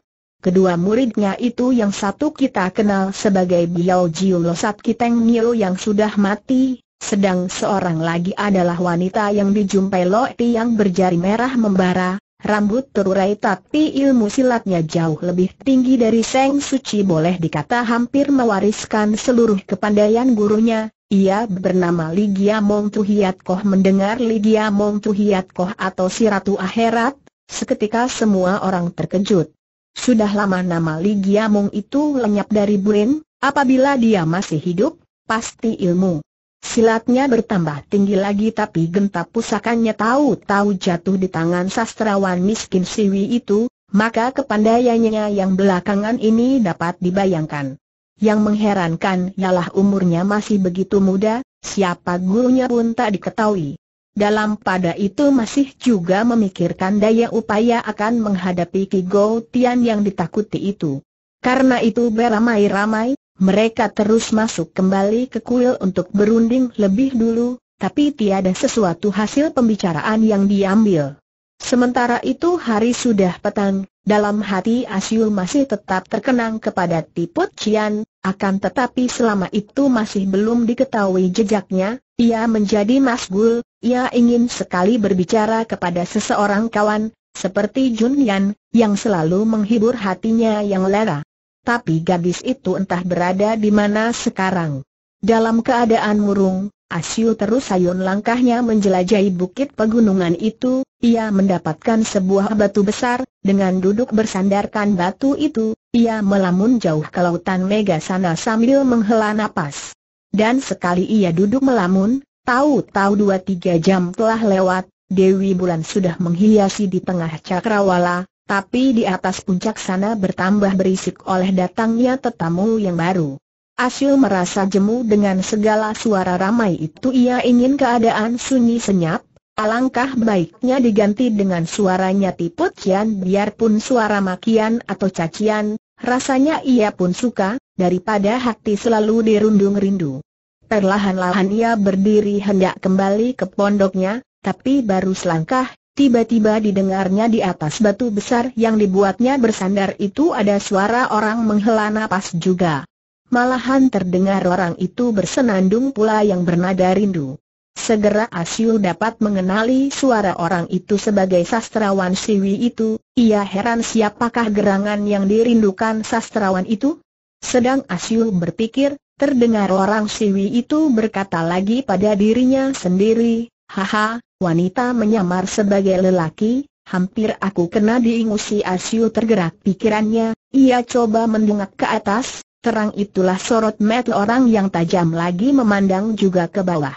Kedua muridnya itu yang satu kita kenal sebagai Biao Jiu Losat Kiteng Nio yang sudah mati, sedang seorang lagi adalah wanita yang dijumpai Lo Ti yang berjari merah membara, rambut terurai tapi ilmu silatnya jauh lebih tinggi dari Seng Suci boleh dikata hampir mewariskan seluruh kepandaian gurunya. Ia bernama Ligia Mong Tuhiat Koh mendengar Ligia Mong Tuhiat Koh atau si Ratu Akhirat, seketika semua orang terkejut. Sudah lama nama Li Giamong itu lenyap dari Buin, apabila dia masih hidup, pasti ilmu. Silatnya bertambah tinggi lagi tapi genta pusakannya tahu-tahu jatuh di tangan sastrawan miskin Siwi itu, maka kepandaiannya yang belakangan ini dapat dibayangkan. Yang mengherankan ialah umurnya masih begitu muda, siapa gurunya pun tak diketahui. Dalam pada itu masih juga memikirkan daya upaya akan menghadapi Ki Tian yang ditakuti itu. Karena itu beramai-ramai, mereka terus masuk kembali ke kuil untuk berunding lebih dulu, tapi tiada sesuatu hasil pembicaraan yang diambil. Sementara itu hari sudah petang, dalam hati Asyul masih tetap terkenang kepada Tiput Cian, akan tetapi selama itu masih belum diketahui jejaknya, ia menjadi masgul, ia ingin sekali berbicara kepada seseorang kawan, seperti Jun Yan, yang selalu menghibur hatinya yang lera. Tapi gadis itu entah berada di mana sekarang. Dalam keadaan murung, Asyu terus sayun langkahnya menjelajahi bukit pegunungan itu, ia mendapatkan sebuah batu besar, dengan duduk bersandarkan batu itu, ia melamun jauh ke lautan mega sana sambil menghela napas. Dan sekali ia duduk melamun, tahu-tahu dua tiga jam telah lewat, Dewi Bulan sudah menghiasi di tengah cakrawala, tapi di atas puncak sana bertambah berisik oleh datangnya tetamu yang baru. Asyul merasa jemu dengan segala suara ramai itu ia ingin keadaan sunyi senyap, alangkah baiknya diganti dengan suaranya tipu biarpun suara makian atau cacian, rasanya ia pun suka, daripada hati selalu dirundung rindu. Perlahan-lahan ia berdiri hendak kembali ke pondoknya, tapi baru selangkah, tiba-tiba didengarnya di atas batu besar yang dibuatnya bersandar itu ada suara orang menghela napas juga. Malahan terdengar orang itu bersenandung pula yang bernada rindu. Segera Asyu dapat mengenali suara orang itu sebagai sastrawan Siwi itu, ia heran siapakah gerangan yang dirindukan sastrawan itu? Sedang Asyu berpikir, terdengar orang Siwi itu berkata lagi pada dirinya sendiri, Haha, wanita menyamar sebagai lelaki, hampir aku kena diingusi Asyu tergerak pikirannya, ia coba mendongak ke atas, Terang itulah sorot mata orang yang tajam lagi memandang juga ke bawah.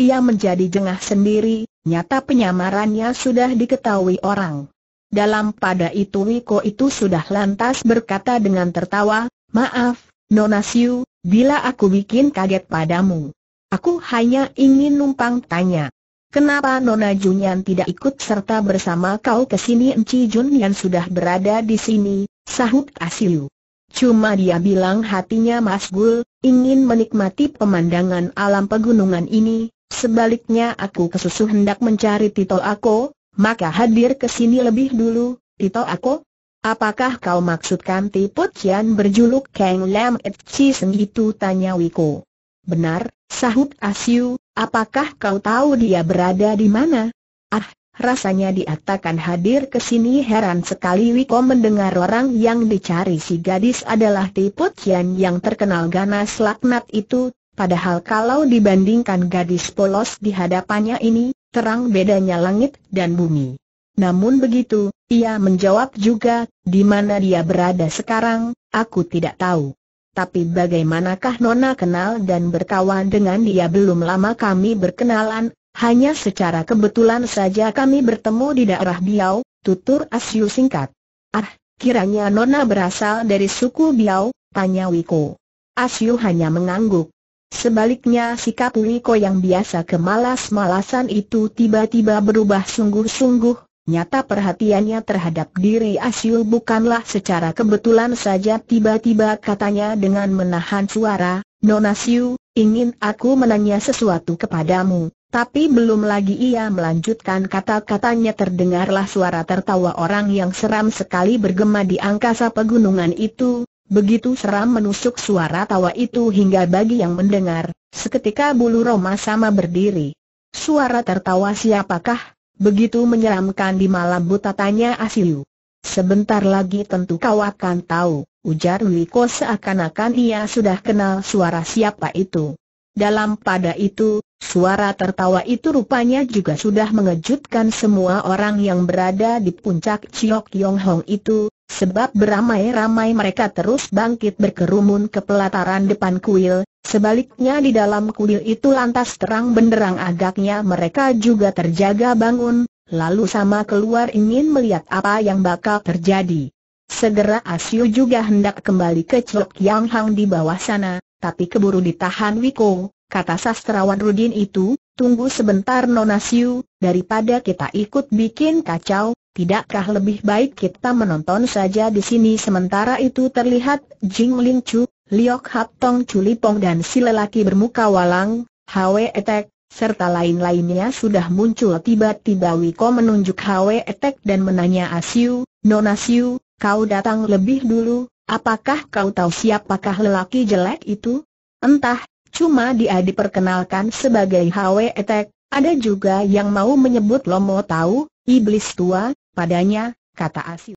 Ia menjadi jengah sendiri, nyata penyamarannya sudah diketahui orang. Dalam pada itu Wiko itu sudah lantas berkata dengan tertawa, Maaf, Nonasiu, bila aku bikin kaget padamu. Aku hanya ingin numpang tanya. Kenapa Nona Junyan tidak ikut serta bersama kau ke sini Enci Junyan sudah berada di sini, sahut Asiu. Cuma dia bilang hatinya masgul, ingin menikmati pemandangan alam pegunungan ini, sebaliknya aku kesusuh hendak mencari Tito Ako, maka hadir ke sini lebih dulu, Tito Ako. Apakah kau maksudkan Tipu Cian berjuluk Kang Lam Et Chi Seng itu tanya Wiko. Benar, sahut Asyu, apakah kau tahu dia berada di mana? Ah, Rasanya diatakan hadir ke sini heran sekali Wiko mendengar orang yang dicari si gadis adalah Tipu Tian yang terkenal ganas laknat itu, padahal kalau dibandingkan gadis polos di hadapannya ini, terang bedanya langit dan bumi. Namun begitu, ia menjawab juga, di mana dia berada sekarang, aku tidak tahu. Tapi bagaimanakah Nona kenal dan berkawan dengan dia belum lama kami berkenalan, hanya secara kebetulan saja kami bertemu di daerah Biau, tutur Asyu singkat. Ah, kiranya Nona berasal dari suku Biau, tanya Wiko. Asyu hanya mengangguk. Sebaliknya sikap Wiko yang biasa kemalas-malasan itu tiba-tiba berubah sungguh-sungguh, nyata perhatiannya terhadap diri Asyu bukanlah secara kebetulan saja tiba-tiba katanya dengan menahan suara, Nona Asyu, ingin aku menanya sesuatu kepadamu. Tapi belum lagi ia melanjutkan kata-katanya terdengarlah suara tertawa orang yang seram sekali bergema di angkasa pegunungan itu, begitu seram menusuk suara tawa itu hingga bagi yang mendengar, seketika bulu Roma sama berdiri. Suara tertawa siapakah? Begitu menyeramkan di malam buta tanya Asiu. Sebentar lagi tentu kau akan tahu, ujar Wiko seakan-akan ia sudah kenal suara siapa itu. Dalam pada itu, suara tertawa itu rupanya juga sudah mengejutkan semua orang yang berada di puncak Chiok Yong Hong itu, sebab beramai-ramai mereka terus bangkit berkerumun ke pelataran depan kuil, sebaliknya di dalam kuil itu lantas terang benderang agaknya mereka juga terjaga bangun, lalu sama keluar ingin melihat apa yang bakal terjadi. Segera Asyu juga hendak kembali ke Chiok Yang Hang di bawah sana, tapi keburu ditahan Wiko, kata sastrawan Rudin itu, tunggu sebentar Nonasiu, daripada kita ikut bikin kacau, tidakkah lebih baik kita menonton saja di sini sementara itu terlihat Jing Ling Chu, Liok Hap Tong Chulipong dan si lelaki bermuka walang, Hwe Etek, serta lain-lainnya sudah muncul tiba-tiba Wiko menunjuk Hwe Etek dan menanya Asiu, Nonasiu, kau datang lebih dulu, Apakah kau tahu siapakah lelaki jelek itu? Entah, cuma dia diperkenalkan sebagai Hwe Etek, ada juga yang mau menyebut Lomo tahu, iblis tua, padanya, kata Asyik.